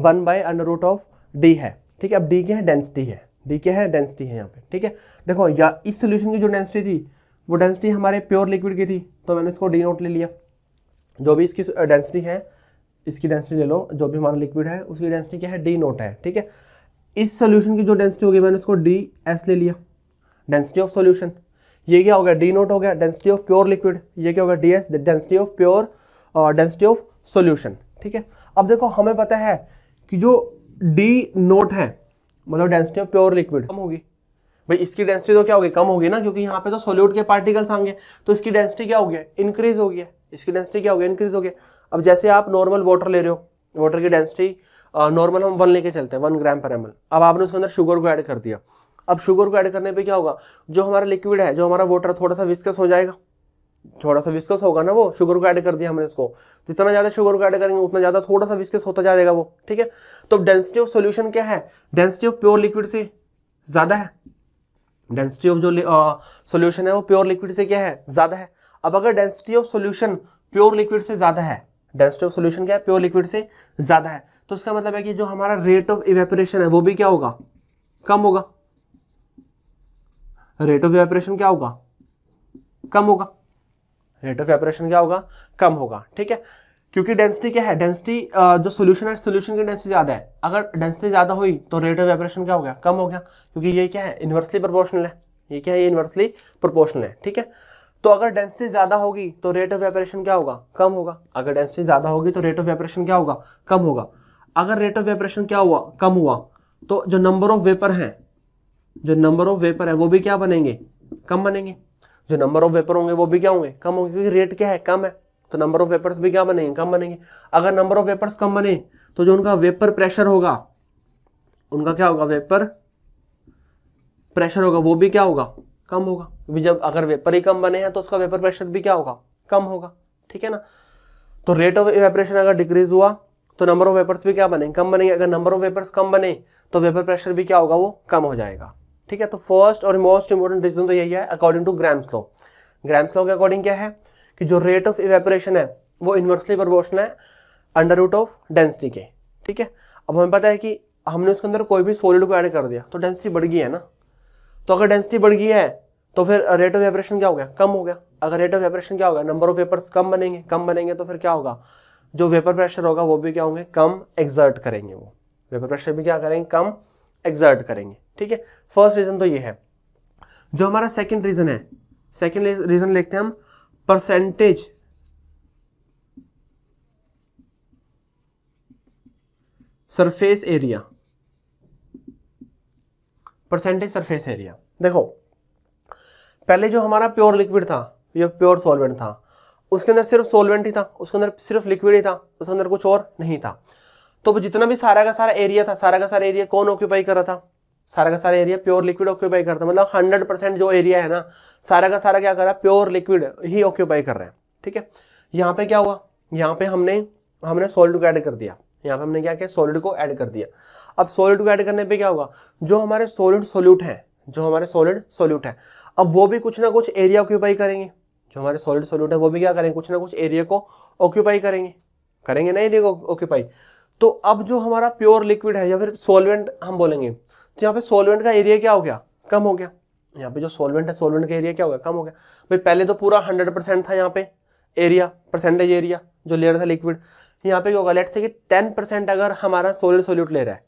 one by under root of D है ठीक है अब डी क्या है डेंसिटी है डी क्या है डेंसिटी है यहाँ पे ठीक है देखो या इस सोल्यूशन की जो डेंसिटी थी वो डेंसिटी हमारे प्योर लिक्विड की थी तो मैंने इसको डी नोट ले लिया जो भी इसकी डेंसिटी है इसकी डेंसिटी ले लो जो भी हमारा लिक्विड है उसकी डेंसिटी क्या है डी नोट है ठीक है इस सोल्यूशन की जो डेंसिटी होगी मैंने इसको डी एस ले लिया डेंसिटी ऑफ सोल्यूशन ये क्या हो गया डी नोट हो गया डेंसिटी ऑफ प्योर लिक्विड ये क्या हो गया D S density of pure density of solution ठीक है अब देखो हमें पता है कि जो डी नोट है मतलब डेंसिटी ऑफ प्योर लिक्विड कम होगी भाई इसकी डेंसिटी तो क्या होगी कम होगी ना क्योंकि यहाँ पे तो सोल्यूट के पार्टिकल्स आएंगे तो इसकी डेंसिटी क्या होगी इंक्रीज होगी इसकी डेंसिटी क्या होगी इंक्रीज होगी अब जैसे आप नॉर्मल वाटर ले रहे हो वाटर की डेंसिटी नॉर्मल हम वन लेके चलते हैं वन ग्राम पर एम अब आपने उसके अंदर शुगर को ऐड कर दिया अब शुगर को ऐड करने पे क्या होगा जो हमारा लिक्विड है जो हमारा वाटर थोड़ा सा विस्कस हो जाएगा थोड़ा सा विस्कस होगा ना वो शुगर को ऐड कर दिया हमने इसको जितना तो ज़्यादा शुगर को ऐड करेंगे उतना ज़्यादा थोड़ा सा विस्कस होता जाएगा वो ठीक है तो डेंसिटी ऑफ सोल्यूशन क्या है डेंसिटी ऑफ प्योर लिक्विड से ज़्यादा है डेंसिटी ऑफ जो सोल्यूशन uh, है वो प्योर लिक्विड से क्या है ज़्यादा है अब अगर density of solution pure liquid से ज़्यादा है डेंसिटी ऑफ सोल्यूशन क्या है प्योर लिक्विड से ज़्यादा है तो इसका मतलब है कि जो हमारा रेट ऑफ इवेपोरेशन है वो भी क्या होगा कम होगा रेट ऑफ इवेपोरेशन क्या होगा कम होगा रेट ऑफ एपरेशन क्या होगा कम होगा ठीक है क्योंकि डेंसिटी क्या है डेंसिटी जो सोल्यूशन है सोल्यूशन की डेंसिटी ज़्यादा है अगर डेंसिटी ज़्यादा हुई तो रेट ऑफ एपरेशन क्या हो गया कम हो गया क्योंकि ये क्या है इन्वर्सली प्रोपोर्शनल है ये क्या है ये इन्वर्सली प्रोपोर्शनल है ठीक है तो अगर डेंसिटी ज़्यादा होगी तो रेट ऑफ वेपरेशन क्या होगा कम होगा अगर डेंसिटी ज़्यादा होगी तो रेट ऑफ वेपरेशन क्या होगा कम होगा अगर रेट ऑफ वेपरेशन क्या हुआ कम हुआ तो जो नंबर ऑफ वेपर हैं जो नंबर ऑफ वेपर है वो भी क्या बनेंगे कम बनेंगे जो नंबर ऑफ वेपर होंगे वो भी क्या होंगे कम होंगे क्योंकि रेट क्या है कम है तो नंबर ऑफ पेपर्स भी क्या बनेंगे कम बनेंगे अगर नंबर ऑफ पेपर्स कम बने तो जो उनका वेपर प्रेशर होगा उनका क्या होगा वेपर प्रेशर होगा वो भी क्या होगा कम होगा जब अगर वेपर ही कम बने हैं तो उसका वेपर प्रेशर भी क्या होगा कम होगा ठीक है ना तो रेट ऑफ वेपरेशन अगर डिक्रीज हुआ तो नंबर ऑफ वेपर्स भी क्या बने कम बनेंगे अगर नंबर ऑफ वेपर्स कम बने तो वेपर प्रेशर भी क्या होगा वो कम हो जाएगा ठीक है तो फर्स्ट और मोस्ट इंपॉर्टेंट रीजन तो यही है according to Graham's law Graham's law के अकॉर्डिंग क्या है कि जो रेट ऑफ इवेपोरेशन है वो इन्वर्सली प्रोपोर्शनल है अंडर रूट ऑफ डेंसिटी के ठीक है अब हमें पता है कि हमने उसके अंदर कोई भी सोलिड को ऐड कर दिया तो डेंसिटी बढ़ गई है ना तो अगर डेंसिटी बढ़ गई है तो फिर रेट ऑफ वेपरेशन क्या हो गया कम हो गया अगर रेट ऑफ वेपरेशन क्या होगा नंबर ऑफ वेपर्स कम बनेंगे कम बनेंगे तो फिर क्या होगा जो वेपर प्रेशर होगा वो भी क्या होंगे कम एग्जर्ट करेंगे वो वेपर प्रेशर भी क्या करेंगे कम एग्जर्ट करेंगे ठीक है फर्स्ट रीज़न तो ये है जो हमारा सेकेंड रीज़न है सेकेंड रीज़न लिखते हैं हम percentage surface area percentage surface area देखो पहले जो हमारा प्योर लिक्विड था या प्योर सॉल्वेंट था उसके अंदर सिर्फ सॉल्वेंट ही था उसके अंदर सिर्फ लिक्विड ही था उसके अंदर कुछ और नहीं था तो वो जितना भी सारा का सारा एरिया था सारा का सारा एरिया कौन ऑक्यूपाई कर रहा था सारा का सारा एरिया प्योर लिक्विड ऑक्यूपाई करता है मतलब हंड्रेड परसेंट जो एरिया है ना सारा का सारा क्या कर रहा है प्योर लिक्विड ही ऑक्यूपाई कर रहा है ठीक है यहाँ पे क्या हुआ यहाँ पे हमने हमने सॉल्ट को ऐड कर दिया यहाँ पे हमने क्या किया सॉलिड को ऐड कर दिया अब सॉलिड को ऐड करने पर क्या होगा जो हमारे सॉलिड सोल्यूट हैं जो हमारे सॉलिड सोल्यूट है अब वो भी कुछ ना कुछ एरिया ऑक्यूपाई करेंगे जो हमारे सॉलिड सोल्यूट है वो भी क्या करेंगे कुछ ना कुछ एरिया को ऑक्यूपाई करेंगे करेंगे ना एरिया को ऑक्यूपाई तो अब जो हमारा प्योर लिक्विड है या फिर सोलवेंट हम बोलेंगे तो यहाँ पे सोलवेंट का एरिया क्या हो गया कम हो गया यहाँ पे जो सोलवेंट है सोलवेंट का एरिया क्या हो गया कम हो गया भाई पहले तो पूरा हंड्रेड परसेंट था यहाँ पे एरिया परसेंटेज एरिया जो रहा था लिक्विड यहाँ पे क्या होगा लेट से कि टेन परसेंट अगर हमारा सोलिड सोल्यूट ले रहा है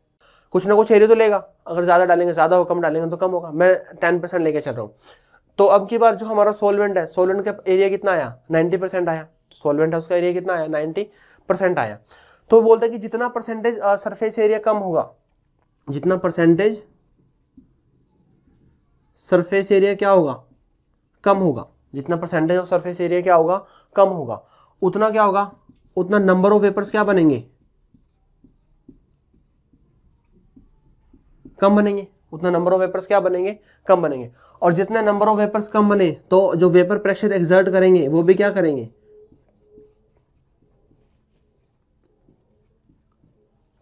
कुछ ना कुछ एरिया तो लेगा अगर ज़्यादा डालेंगे ज़्यादा हो कम डालेंगे तो कम होगा मैं टेन परसेंट लेके चल रहा हूँ तो अब की बार जो हमारा सोलवेंट है सोलवेंट का एरिया कितना आया नाइन्टी परसेंट आया सोलवेंट तो है उसका एरिया कितना आया नाइन्टी परसेंट आया तो बोलते हैं कि जितना परसेंटेज सरफेस एरिया कम होगा जितना परसेंटेज सरफेस एरिया क्या होगा कम होगा जितना परसेंटेज ऑफ सरफेस एरिया क्या होगा कम होगा उतना क्या होगा उतना नंबर ऑफ वेपर्स क्या बनेंगे कम बनेंगे उतना नंबर ऑफ वेपर्स क्या बनेंगे कम बनेंगे और जितने नंबर ऑफ वेपर्स कम बने तो जो वेपर प्रेशर एग्जर्ट करेंगे वो भी क्या करेंगे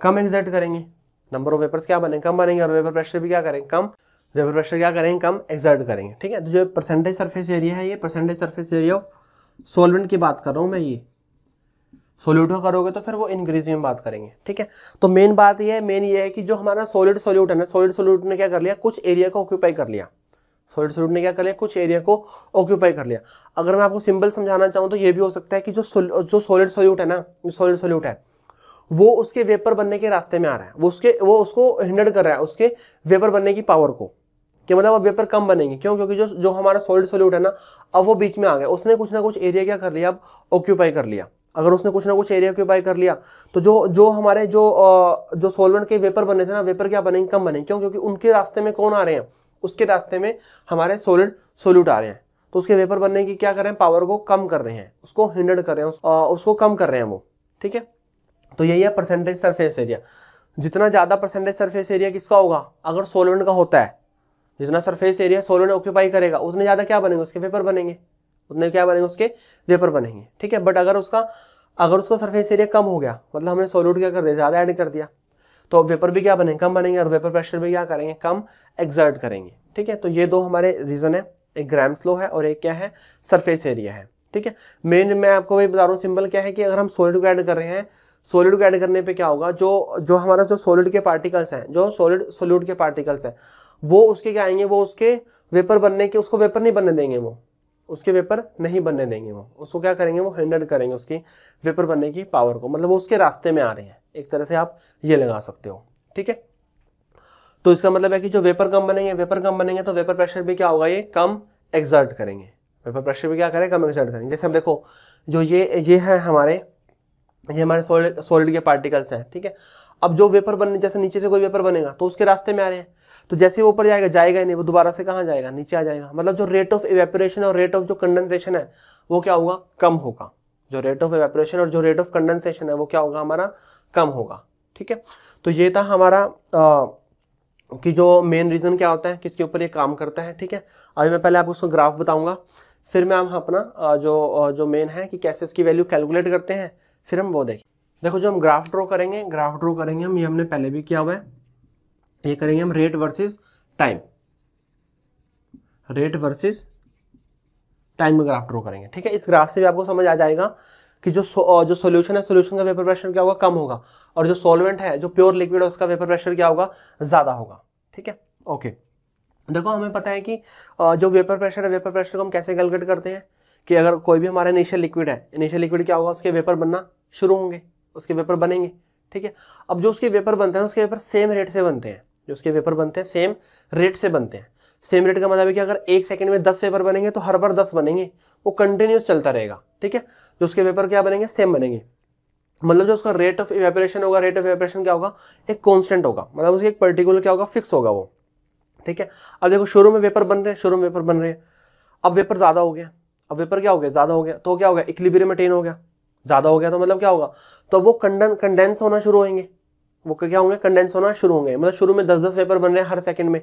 कम एग्जर्ट करेंगे नंबर ऑफ वेपर्स क्या बने कम बनेंगे और वेपर प्रेशर भी क्या करें कम वेपर प्रेशर क्या करेंगे कम एक्सर्ट करेंगे ठीक है तो जो परसेंटेज सर्फेस एरिया है ये percentage surface area of solvent की बात कर रहा हूँ मैं ये सोल्यूटो करोगे तो फिर वो इंक्रीजिंग में बात करेंगे ठीक है तो मेन बात यह है मेन ये है कि जो हमारा सॉलिड सोल्यूट है ना सॉलिड सोल्यूट ने क्या कर लिया कुछ एरिया को ऑक्यूपाई कर लिया सॉलिड सोल्यूट ने क्या कर लिया कुछ एरिया को ऑक्यूपाई कर लिया अगर मैं आपको सिंपल समझाना चाहूँ तो ये भी हो सकता है कि जो जो सॉलिड सोल्यूट है ना जो सॉलिड सोल्यूट है वो उसके वेपर बनने के रास्ते में आ रहा है वो उसके वो उसको हिंडर कर रहा है उसके वेपर बनने की पावर को कि मतलब अब वेपर कम बनेंगे क्यों क्योंकि जो जो हमारा सॉलिड सोल्यूट है ना अब वो बीच में आ गया उसने कुछ ना कुछ एरिया क्या कर लिया अब ऑक्यूपाई कर लिया अगर उसने कुछ ना कुछ एरिया ऑक्यूपाई कर लिया तो जो जो हमारे जो जो सोलवेंट के वेपर बने थे ना वेपर क्या बनेंगे कम बनेंगे क्यों क्योंकि उनके रास्ते में कौन आ रहे हैं उसके रास्ते में हमारे सोलिड सोल्यूट आ रहे हैं तो उसके वेपर बनने की क्या कर रहे हैं पावर को कम कर रहे हैं उसको हिंडर कर रहे हैं उसको कम कर रहे हैं वो ठीक है तो यही है परसेंटेज सरफेस एरिया जितना ज़्यादा परसेंटेज सरफेस एरिया किसका होगा अगर सोलवेंट का होता है जितना सरफेस एरिया सोलवेंट ऑक्यूपाई करेगा उतने ज़्यादा क्या बनेंगे उसके पेपर बनेंगे उतने क्या बनेंगे उसके पेपर बनेंगे ठीक है बट अगर उसका अगर उसका सरफेस एरिया कम हो गया मतलब हमने सोलूट क्या कर दिया ज़्यादा ऐड कर दिया तो वेपर भी क्या बनेंगे कम बनेंगे और वेपर प्रेशर भी क्या करेंगे कम एग्जर्ट करेंगे ठीक है तो ये दो हमारे रीज़न है एक ग्राम स्लो है और एक क्या है सरफेस एरिया है ठीक है मेन मैं आपको भी बता रहा हूँ सिंपल क्या है कि अगर हम सोलिड को ऐड कर रहे हैं सोलिड को ऐड करने पे क्या होगा जो जो हमारा जो सोलिड के पार्टिकल्स हैं जो सोलिड सोल्यूड के पार्टिकल्स हैं वो उसके क्या आएंगे वो उसके वेपर बनने के उसको वेपर नहीं बनने देंगे वो उसके वेपर नहीं बनने देंगे वो उसको क्या करेंगे वो हैंडल करेंगे उसकी वेपर बनने की पावर को मतलब वो उसके रास्ते में आ रहे हैं एक तरह से आप ये लगा सकते हो ठीक है तो इसका मतलब है कि जो वेपर कम बनेंगे वेपर कम बनेंगे तो वेपर प्रेशर भी क्या होगा ये कम एग्जर्ट करेंगे वेपर प्रेशर भी क्या करें कम एग्जर्ट करेंगे जैसे हम देखो जो ये ये है हमारे ये हमारे सोल्ड सोल्ड के पार्टिकल्स हैं ठीक है अब जो वेपर बनने जैसे नीचे से कोई वेपर बनेगा तो उसके रास्ते में आ रहे हैं तो जैसे वो ऊपर जाएगा जाएगा ही नहीं वो दोबारा से कहाँ जाएगा नीचे आ जाएगा मतलब जो रेट ऑफ एवेपोरेशन और रेट ऑफ जो कंडेंसेशन है वो क्या होगा कम होगा जो रेट ऑफ एवेपोरेशन और जो रेट ऑफ कंडेंसेशन है वो क्या होगा हमारा कम होगा ठीक है तो ये था हमारा आ, कि जो मेन रीज़न क्या होता है किसके ऊपर ये काम करता है ठीक है अभी मैं पहले आपको उसका ग्राफ बताऊंगा फिर मैं हम अपना जो जो मेन है कि कैसे इसकी वैल्यू कैलकुलेट करते हैं फिर हम वो देखें देखो जो हम ग्राफ ड्रॉ करेंगे ग्राफ ड्रॉ करेंगे हम ये हमने पहले भी किया हुआ है ये करेंगे हम rate versus time rate versus time में ग्राफ ड्रॉ करेंगे ठीक है इस ग्राफ से भी आपको समझ आ जाएगा कि जो जो सोल्यूशन है सोल्यूशन का वेपर प्रेशर क्या होगा कम होगा और जो सॉल्वेंट है जो प्योर लिक्विड है उसका वेपर प्रेशर क्या होगा ज़्यादा होगा ठीक है ओके देखो हमें पता है कि जो वेपर प्रेशर है वेपर प्रेशर को हम कैसे कैलकुलेट करते हैं कि अगर कोई भी हमारा इनिशियल लिक्विड है इनिशियल लिक्विड क्या होगा उसके वेपर बनना शुरू होंगे उसके पेपर बनेंगे ठीक है अब जो उसके पेपर बनते हैं उसके पेपर सेम रेट से बनते हैं जो उसके पेपर बनते हैं सेम रेट से बनते हैं सेम रेट का मतलब है कि अगर एक सेकंड में दस पेपर बनेंगे तो हर बार दस बनेंगे वो कंटिन्यूस चलता रहेगा ठीक है जो उसके पेपर क्या बनेंगे सेम बनेंगे मतलब जो उसका रेट ऑफ इवेपरेशन होगा रेट ऑफ इवेपरेशन क्या होगा एक कॉन्स्टेंट होगा मतलब उसके एक पर्टिकुलर क्या होगा फिक्स होगा वो ठीक है अब देखो शुरू में पेपर बन रहे हैं शुरू में पेपर बन रहे हैं अब पेपर ज़्यादा हो गया अब पेपर क्या हो गया ज़्यादा हो गया तो क्या हो गया इक्लिबेरियम अटेन हो गया ज़्यादा हो गया तो मतलब क्या होगा तो वो कंडन कंडेंस होना शुरू होंगे वो क्या होंगे कंडेंस होना शुरू होंगे मतलब शुरू में दस दस पेपर बन रहे हैं हर सेकंड में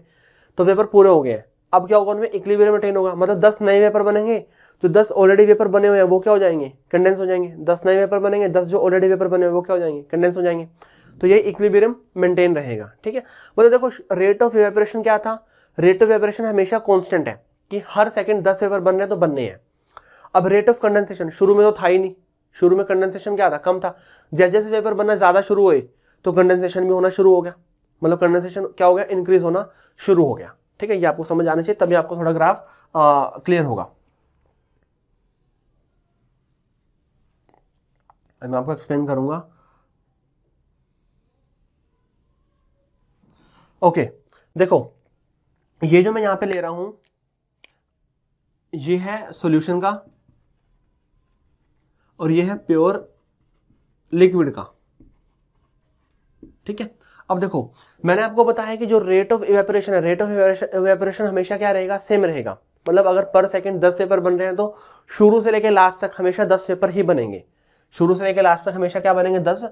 तो पेपर पूरे हो गए हैं अब क्या होगा उनमें इक्लिबियम मेंटेन होगा मतलब दस नए पेपर बनेंगे तो दस ऑलरेडी पेपर बने हुए हैं वो क्या हो जाएंगे कंडेंस हो जाएंगे दस नए पेपर बनेंगे दस जो ऑलरेडी पेपर बने हुए वो क्या हो जाएंगे कंडेंस हो जाएंगे तो ये इक्लिबियम मेंटेन रहेगा ठीक है मतलब देखो रेट ऑफ वेपरेशन क्या था रेट ऑफ वेपरेशन हमेशा कॉन्स्टेंट है कि हर सेकंड दस पेपर बन रहे हैं तो बनने हैं अब रेट ऑफ कंडेंसेशन शुरू में तो था ही नहीं शुरू में कंडेंसेशन क्या था कम था जैसे जैसे वेपर बनना ज़्यादा शुरू हुए तो कंडेंसेशन भी होना शुरू हो गया मतलब कंडेंसेशन क्या हो गया इंक्रीज होना शुरू हो गया ठीक है ये आपको समझ आना चाहिए तभी आपको थोड़ा ग्राफ क्लियर होगा मैं आपको एक्सप्लेन करूंगा ओके देखो ये जो मैं यहां पे ले रहा हूं ये है सॉल्यूशन का और ये है प्योर लिक्विड का ठीक है अब देखो मैंने आपको बताया कि जो रेट ऑफ इवेपोरेशन है रेट ऑफ इवेपोरेशन हमेशा क्या रहेगा सेम रहेगा मतलब अगर पर सेकंड दस पेपर बन रहे हैं तो शुरू से लेकर लास्ट तक हमेशा दस पेपर ही बनेंगे शुरू से लेकर लास्ट तक हमेशा क्या बनेंगे दस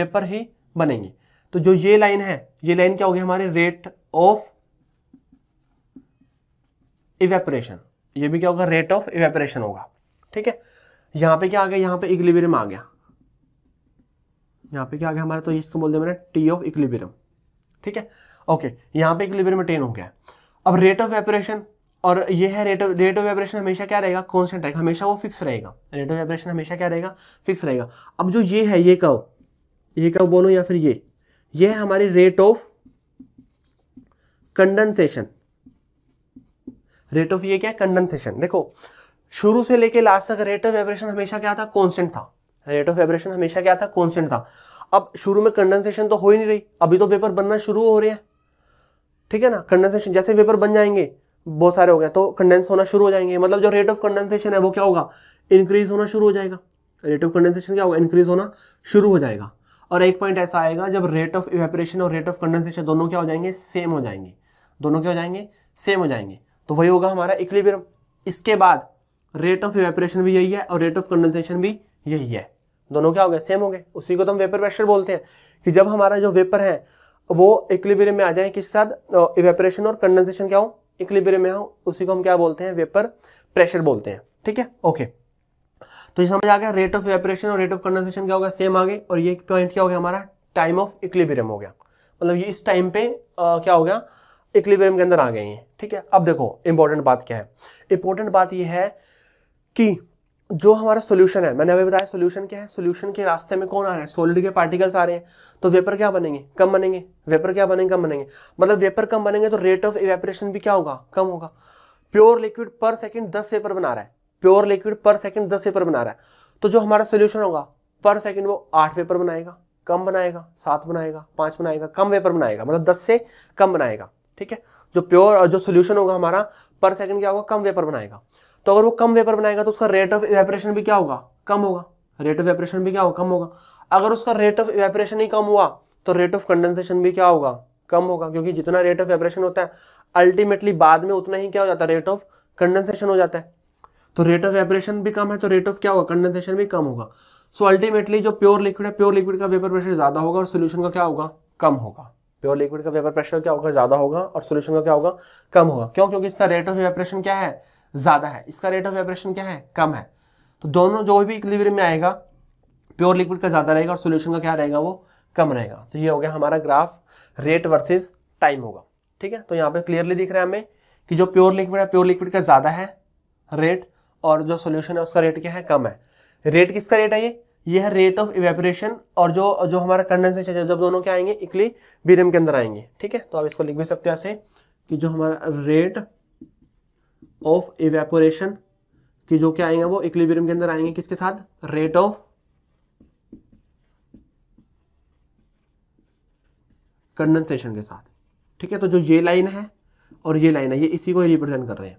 वेपर ही बनेंगे तो जो ये लाइन है ये लाइन क्या होगी हमारी रेट ऑफ इवेपोरेशन ये भी क्या होगा रेट ऑफ इवेपोरेशन होगा ठीक है यहां पे क्या आ गया यहां पे इक्लिबिरियम आ गया यहां पे क्या आ गया हमारा तो इसको बोल दिया मैंने टी ऑफ इक्लिबिरियम ठीक है ओके यहां पे इक्लिबिरियम अटेन हो गया अब रेट ऑफ वेपरेशन और ये है rate of rate of evaporation हमेशा क्या रहेगा कॉन्स्टेंट रहेगा हमेशा वो फिक्स रहेगा रेट ऑफ वेपरेशन हमेशा क्या रहेगा फिक्स रहेगा अब जो ये है ये कब ये कब बोलो या फिर ये ये है हमारी rate of condensation rate of ये क्या है कंडेंसेशन देखो शुरू से लेके लास्ट तक रेट ऑफ वाइब्रेशन हमेशा क्या था कॉन्स्टेंट था रेट ऑफ वाइब्रेशन हमेशा क्या था कॉन्स्टेंट था अब शुरू में कंडेंसेशन तो हो ही नहीं रही अभी तो वेपर बनना शुरू हो रहे हैं ठीक है ना कंडेंसेशन जैसे वेपर बन जाएंगे बहुत सारे हो गए तो कंडेंस होना शुरू हो जाएंगे मतलब जो रेट ऑफ कंडेंसेशन है वो क्या होगा इंक्रीज होना शुरू हो जाएगा रेट ऑफ कंडेंसेशन क्या होगा इंक्रीज होना शुरू हो जाएगा और एक पॉइंट ऐसा आएगा जब रेट ऑफ इवेपरेशन और रेट ऑफ कंडेंसेशन दोनों क्या हो जाएंगे सेम हो जाएंगे दोनों क्या हो जाएंगे सेम हो जाएंगे तो वही होगा हमारा इक्विलिब्रियम इसके बाद रेट ऑफ वेपरेशन भी यही है और रेट ऑफ कंडेंसेशन भी यही है दोनों क्या हो गए सेम हो गए उसी को तो हम वेपर प्रेशर बोलते हैं कि जब हमारा जो वेपर है वो इक्लिबेरियम में आ जाए किस साथ इवेपरेशन और कंडेंसेशन क्या हो इक्लिबेरियम में हो उसी को हम क्या बोलते हैं वेपर प्रेशर बोलते हैं ठीक है ओके तो ये समझ आ गया रेट ऑफ वेपरेशन और रेट ऑफ कंडेंसेशन क्या होगा सेम आ गए और ये पॉइंट क्या हो गया हमारा टाइम ऑफ इक्लिबेरियम हो गया मतलब ये इस टाइम पे आ, क्या हो गया इक्लिबेरियम के अंदर आ गए हैं ठीक है अब देखो इंपॉर्टेंट बात क्या है इंपॉर्टेंट बात यह है कि जो हमारा सोल्यूशन है मैंने अभी बताया सोल्यूशन क्या है सोल्यूशन के रास्ते में कौन आ रहा है सोलिड के पार्टिकल्स आ रहे हैं तो वेपर क्या बनेंगे कम बनेंगे वेपर क्या बनेंगे कम बनेंगे मतलब वेपर कम बनेंगे तो रेट ऑफ इवेपरेशन भी क्या होगा कम होगा प्योर लिक्विड पर सेकेंड दस वेपर बना रहा है प्योर लिक्विड पर सेकेंड दस वेपर बना रहा है तो जो हमारा सोल्यूशन होगा पर सेकेंड वो आठ वेपर बनाएगा कम बनाएगा सात बनाएगा पांच बनाएगा कम वेपर बनाएगा मतलब दस से कम बनाएगा ठीक है जो प्योर और जो सोल्यूशन होगा हमारा पर सेकेंड क्या होगा कम वेपर बनाएगा तो अगर वो कम वेपर बनाएगा तो उसका रेट ऑफ इवेपरेशन भी क्या होगा कम होगा रेट ऑफ वेपरेशन भी क्या होगा कम होगा अगर उसका रेट ऑफ इवेपरेशन ही कम हुआ तो रेट ऑफ कंडेंसेशन भी क्या होगा कम होगा क्योंकि जितना रेट ऑफ वेपरेशन होता है अल्टीमेटली बाद में उतना ही क्या हो जाता है रेट ऑफ कंडेंसेशन हो जाता है तो रेट ऑफ वेपरेशन भी कम है तो रेट ऑफ क्या होगा कंडेंसेशन भी कम होगा सो अल्टीमेटली जो प्योर लिक्विड है प्योर लिक्विड का वेपर प्रेशर ज़्यादा होगा और सोल्यूशन का क्या होगा कम होगा प्योर लिक्विड का वेपर प्रेशर क्या होगा ज़्यादा होगा और सोल्यूशन का क्या होगा कम होगा क्यों क्योंकि इसका रेट ऑफ वेपरेशन क्या है ज़्यादा है इसका रेट ऑफ वाइब्रेशन क्या है कम है तो दोनों जो भी इक्लिब्रियम में आएगा प्योर लिक्विड का ज़्यादा रहेगा और सोल्यूशन का क्या रहेगा वो कम रहेगा तो ये हो गया हमारा ग्राफ रेट वर्सेज टाइम होगा ठीक है तो यहाँ पर क्लियरली दिख रहा है हमें कि जो प्योर लिक्विड है प्योर लिक्विड का ज़्यादा है रेट और जो सोल्यूशन है उसका रेट क्या है कम है रेट किसका रेट है ये यह है रेट ऑफ इवेपोरेशन और जो जो हमारा कंडेंसेशन है जब दोनों क्या आएंगे इक्ली बीरम के अंदर आएंगे ठीक है तो आप इसको लिख भी सकते हैं ऐसे कि जो हमारा रेट ऑफ इवेपोरेशन कि जो क्या आएंगे वो इक्लिबियम के अंदर आएंगे किसके साथ रेट ऑफ कंडेंसेशन के साथ ठीक है तो जो ये लाइन है और ये लाइन है ये इसी को रिप्रेजेंट कर रहे हैं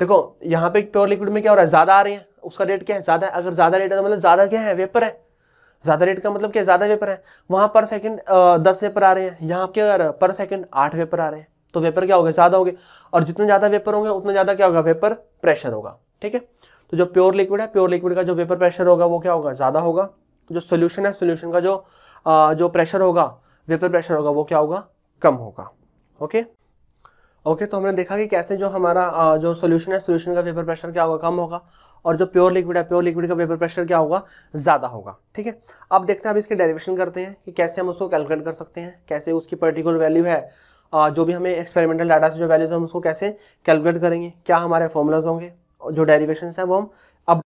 देखो यहां पे प्योर लिक्विड में क्या हो रहा है ज़्यादा आ रहे हैं उसका रेट क्या है ज़्यादा अगर ज़्यादा रेट है तो मतलब ज़्यादा क्या है वेपर है ज़्यादा रेट का मतलब क्या ज़्यादा वेपर है वहां पर सेकंड दस वेपर आ रहे हैं यहां क्या पर सेकंड आठ वेपर आ रहे हैं तो वेपर क्या होगा ज़्यादा हो और जितने ज़्यादा वेपर होंगे उतना ज़्यादा क्या होगा वेपर प्रेशर होगा ठीक है तो जो प्योर लिक्विड है प्योर लिक्विड का जो वेपर प्रेशर होगा वो क्या होगा ज़्यादा होगा जो सोल्यूशन है सोल्यूशन का जो जो प्रेशर होगा वेपर प्रेशर होगा वो क्या होगा कम होगा ओके ओके तो हमने देखा कि कैसे जो हमारा जो सोल्यूशन है सोल्यूशन का वेपर प्रेशर क्या होगा कम होगा और जो प्योर लिक्विड है प्योर लिक्विड का वेपर प्रेशर क्या होगा ज़्यादा होगा ठीक है अब देखते हैं अब इसके डेरिवेशन करते हैं कि कैसे हम उसको कैलकुलेट कर सकते हैं कैसे उसकी पर्टिकुलर वैल्यू है जो भी हमें एक्सपेरिमेंटल डाटा से जो वैल्यूज हम उसको कैसे कैलकुलेट करेंगे क्या हमारे फॉर्मूलाज होंगे जो डेरिवेशन हैं वो हम अब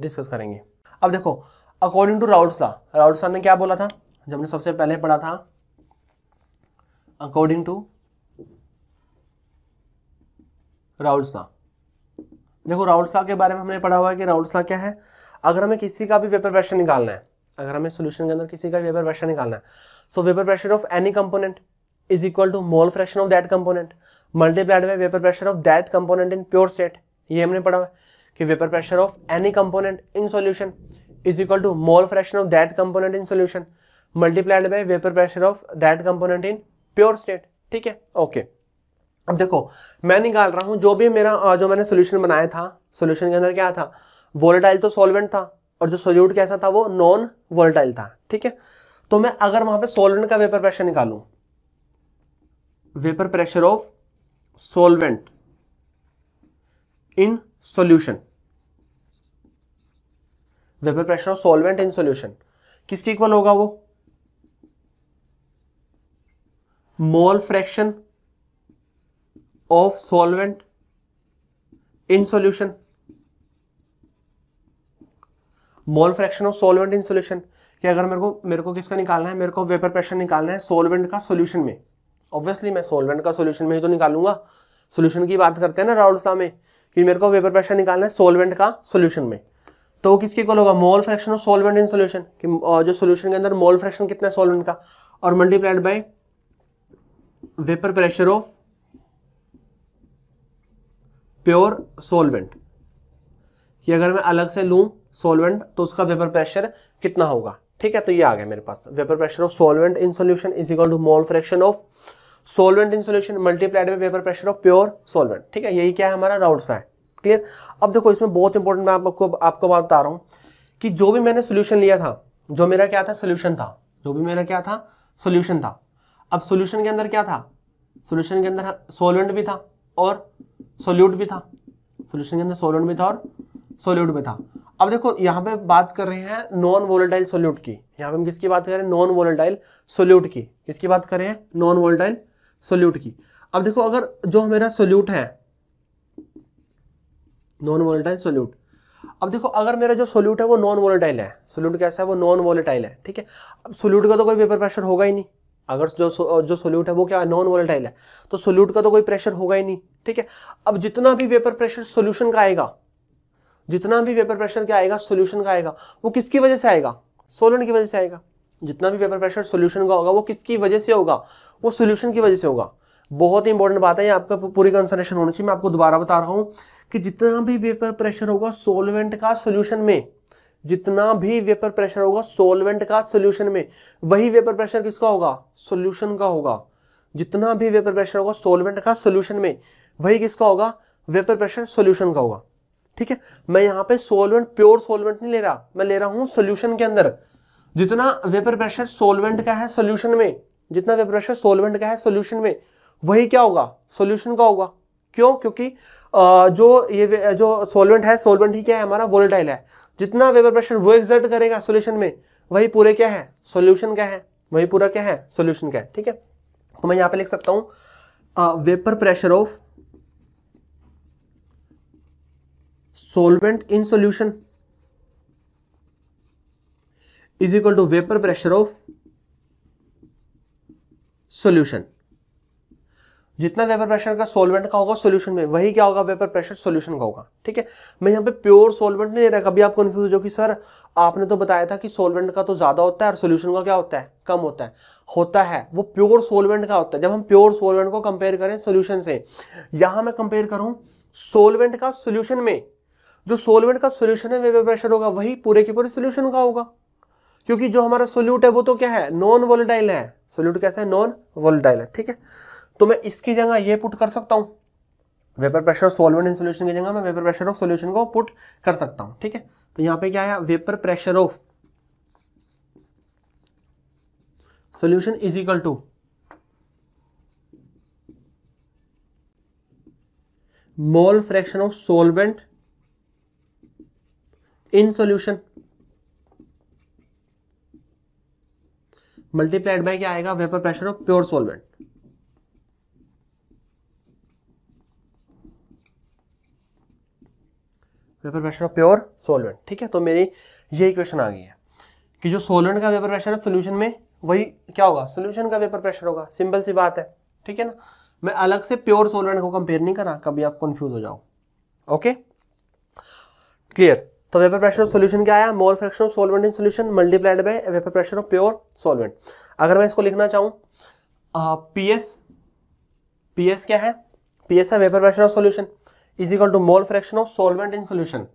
डिस्कस करेंगे अब देखो according to Raoult's law Raoult's law ने क्या बोला था जब हमने सबसे पहले पढ़ा था अकॉर्डिंग टू राउल्स लॉ देखो राउल्स लॉ के बारे में हमने पढ़ा हुआ है कि राउल्स लॉ क्या है अगर हमें किसी का भी वेपर प्रेशर निकालना है अगर हमें सोल्यूशन के अंदर किसी का वेपर प्रेशर निकालना है so vapour pressure of any component is equal to mole fraction of that component multiplied by vapour pressure of that component in pure state ये हमने पढ़ा हुआ है कि vapour pressure of any component in solution is equal to mole fraction of that component in solution multiplied by vapour pressure of that component in pure state ठीक है okay अब देखो मैं निकाल रहा हूँ जो भी मेरा जो मैंने सोल्यूशन बनाया था सोल्यूशन के अंदर क्या था वोलेटाइल तो सॉल्वेंट था और जो सोल्यूट कैसा था वो नॉन वोलेटाइल था ठीक है तो मैं अगर वहाँ पे सॉल्वेंट का वेपर प्रेशर निकालूँ vapour pressure of solvent in solution vapour pressure of solvent in solution किसके इक्वल होगा वो mole fraction of solvent in solution mole fraction of solvent in solution कि अगर मेरे को मेरे को किसका निकालना है मेरे को वेपर प्रेशर निकालना है सॉल्वेंट का सॉल्यूशन में ऑब्वियसली मैं सोलवेंट का सोल्यूशन में ही तो निकालूंगा सोल्यूशन की बात करते हैं ना राउल्ड सा में कि मेरे को वेपर प्रेशर निकालना है सोलवेंट का सोल्यूशन में तो किसके कॉल होगा mole fraction of solvent in solution कि जो सोल्यूशन के अंदर मोल फ्रैक्शन कितना है सोलवेंट का और multiplied by vapour pressure of pure solvent कि अगर मैं अलग से लूँ सोलवेंट तो उसका वेपर प्रेशर कितना होगा ठीक है तो ये आ गया मेरे पास vapour pressure of solvent in solution is equal to mole fraction of solvent in solution multiplied by vapour pressure of pure solvent ठीक है यही क्या है हमारा राउट सा है क्लियर अब देखो इसमें बहुत इंपॉर्टेंट मैं आपको आपको बात बता रहा हूँ कि जो भी मैंने सोल्यूशन लिया था जो मेरा क्या था सोल्यूशन था जो भी मेरा क्या था सोल्यूशन था अब सोल्यूशन के अंदर क्या था सोल्यूशन के अंदर सोलवेंट भी था और सोल्यूट भी था सोल्यूशन के अंदर सोलवेंट भी था और सोल्यूट भी था अब देखो यहाँ पे बात कर रहे हैं नॉन वोलेटाइल सोल्यूट की यहाँ पे हम किसकी बात कर रहे हैं नॉन वोलेटाइल सोल्यूट की किसकी बात कर रहे हैं नॉन वोलेटाइल सोल्यूट की अब देखो अगर जो मेरा सोल्यूट है नॉन वोलेटाइल सोल्यूट अब देखो अगर मेरा जो सोल्यूट है वो नॉन वोलेटाइल है सोल्यूट कैसा है वो नॉन वोलेटाइल है ठीक है अब सोल्यूट का तो कोई वेपर प्रेशर होगा ही नहीं अगर जो जो सोल्यूट है वो क्या नॉन वोलेटाइल है तो सोल्यूट का तो कोई प्रेशर होगा ही नहीं ठीक है अब जितना भी वेपर प्रेशर सोल्यूशन का आएगा जितना भी वेपर प्रेशर क्या आएगा सोल्यूशन का आएगा वो किसकी वजह से आएगा सोलन की वजह से आएगा जितना भी वेपर प्रेशर सोल्यूशन का होगा वो किसकी वजह से होगा वो सोल्यूशन की वजह से होगा बहुत ही इंपॉर्टेंट बात है ये आपका पूरी कंसनट्रेशन होनी चाहिए मैं आपको दोबारा बता रहा हूँ कि जितना भी वेपर प्रेशर होगा सोलवेंट का सोल्यूशन में जितना भी वेपर प्रेशर होगा सोलवेंट का सोल्यूशन में वही वेपर प्रेशर किसका होगा सोल्यूशन का होगा जितना भी वेपर प्रेशर होगा सोलवेंट का सोल्यूशन में वही किसका होगा वेपर प्रेशर सोल्यूशन का होगा ठीक है मैं यहाँ पे सोलवेंट प्योर सोलवेंट नहीं ले रहा मैं ले रहा हूँ सोल्यूशन के अंदर जितना वेपर प्रेशर सोलवेंट का है सोल्यूशन में जितना वेपर प्रेशर सोलवेंट का है सोल्यूशन में वही क्या होगा सोल्यूशन का होगा क्यों क्योंकि जो ये जो सोलवेंट है सोलवेंट ही क्या है हमारा वोलेटाइल है जितना वेपर प्रेशर वो एग्जर्ट करेगा सोल्यूशन में वही पूरे क्या है सोल्यूशन क्या है वही पूरा क्या है सोल्यूशन क्या है ठीक है तो मैं यहां पे लिख सकता हूं vapour pressure of solvent in solution is equal to vapour pressure of solution जितना वेपर प्रेशर का सॉल्वेंट का होगा सॉल्यूशन में वही क्या होगा वेपर प्रेशर सॉल्यूशन का होगा ठीक है मैं यहाँ पे प्योर सॉल्वेंट नहीं रहा कभी आप कंफ्यूज हो कि सर आपने तो बताया था कि सॉल्वेंट का तो ज़्यादा होता है और सॉल्यूशन का क्या होता है कम होता है होता है वो प्योर सॉल्वेंट का होता है जब हम प्योर सोलवेंट को कंपेयर करें सोल्यूशन से यहां मैं कंपेयर करूं सोलवेंट का सोल्यूशन में जो सोलवेंट का सोल्यूशन है वेपर प्रेशर होगा वही पूरे के पूरे सोल्यूशन का होगा क्योंकि जो हमारा सोल्यूट है वो तो क्या है नॉन वोलेटाइल है सोल्यूट कैसा है नॉन वोलेटाइल है ठीक है तो मैं इसकी जगह ये पुट कर सकता हूं vapour pressure of solvent in solution की जगह मैं वेपर प्रेशर ऑफ सोल्यूशन को पुट कर सकता हूं ठीक है तो यहां पे क्या आया vapour pressure of solution is equal to mole fraction of solvent in solution multiplied by क्या आएगा vapour pressure of pure solvent vapour pressure of pure solvent ठीक है तो मेरी ये इक्वेशन आ गई है कि जो सोलवेंट का वेपर प्रेशर है सोल्यूशन में वही क्या होगा सोल्यूशन का वेपर प्रेशर होगा सिंपल सी बात है ठीक है ना मैं अलग से प्योर सोलवेंट को कंपेयर नहीं करा कभी आप कंफ्यूज हो जाओ ओके क्लियर तो वेपर प्रेशर ऑफ सोल्यूशन क्या आया mole fraction of solvent in solution multiplied by vapour pressure of pure solvent अगर मैं इसको लिखना चाहूँ पी एस पी एस क्या है पी एस है vapour pressure of solution is equal to mole fraction of solvent in solution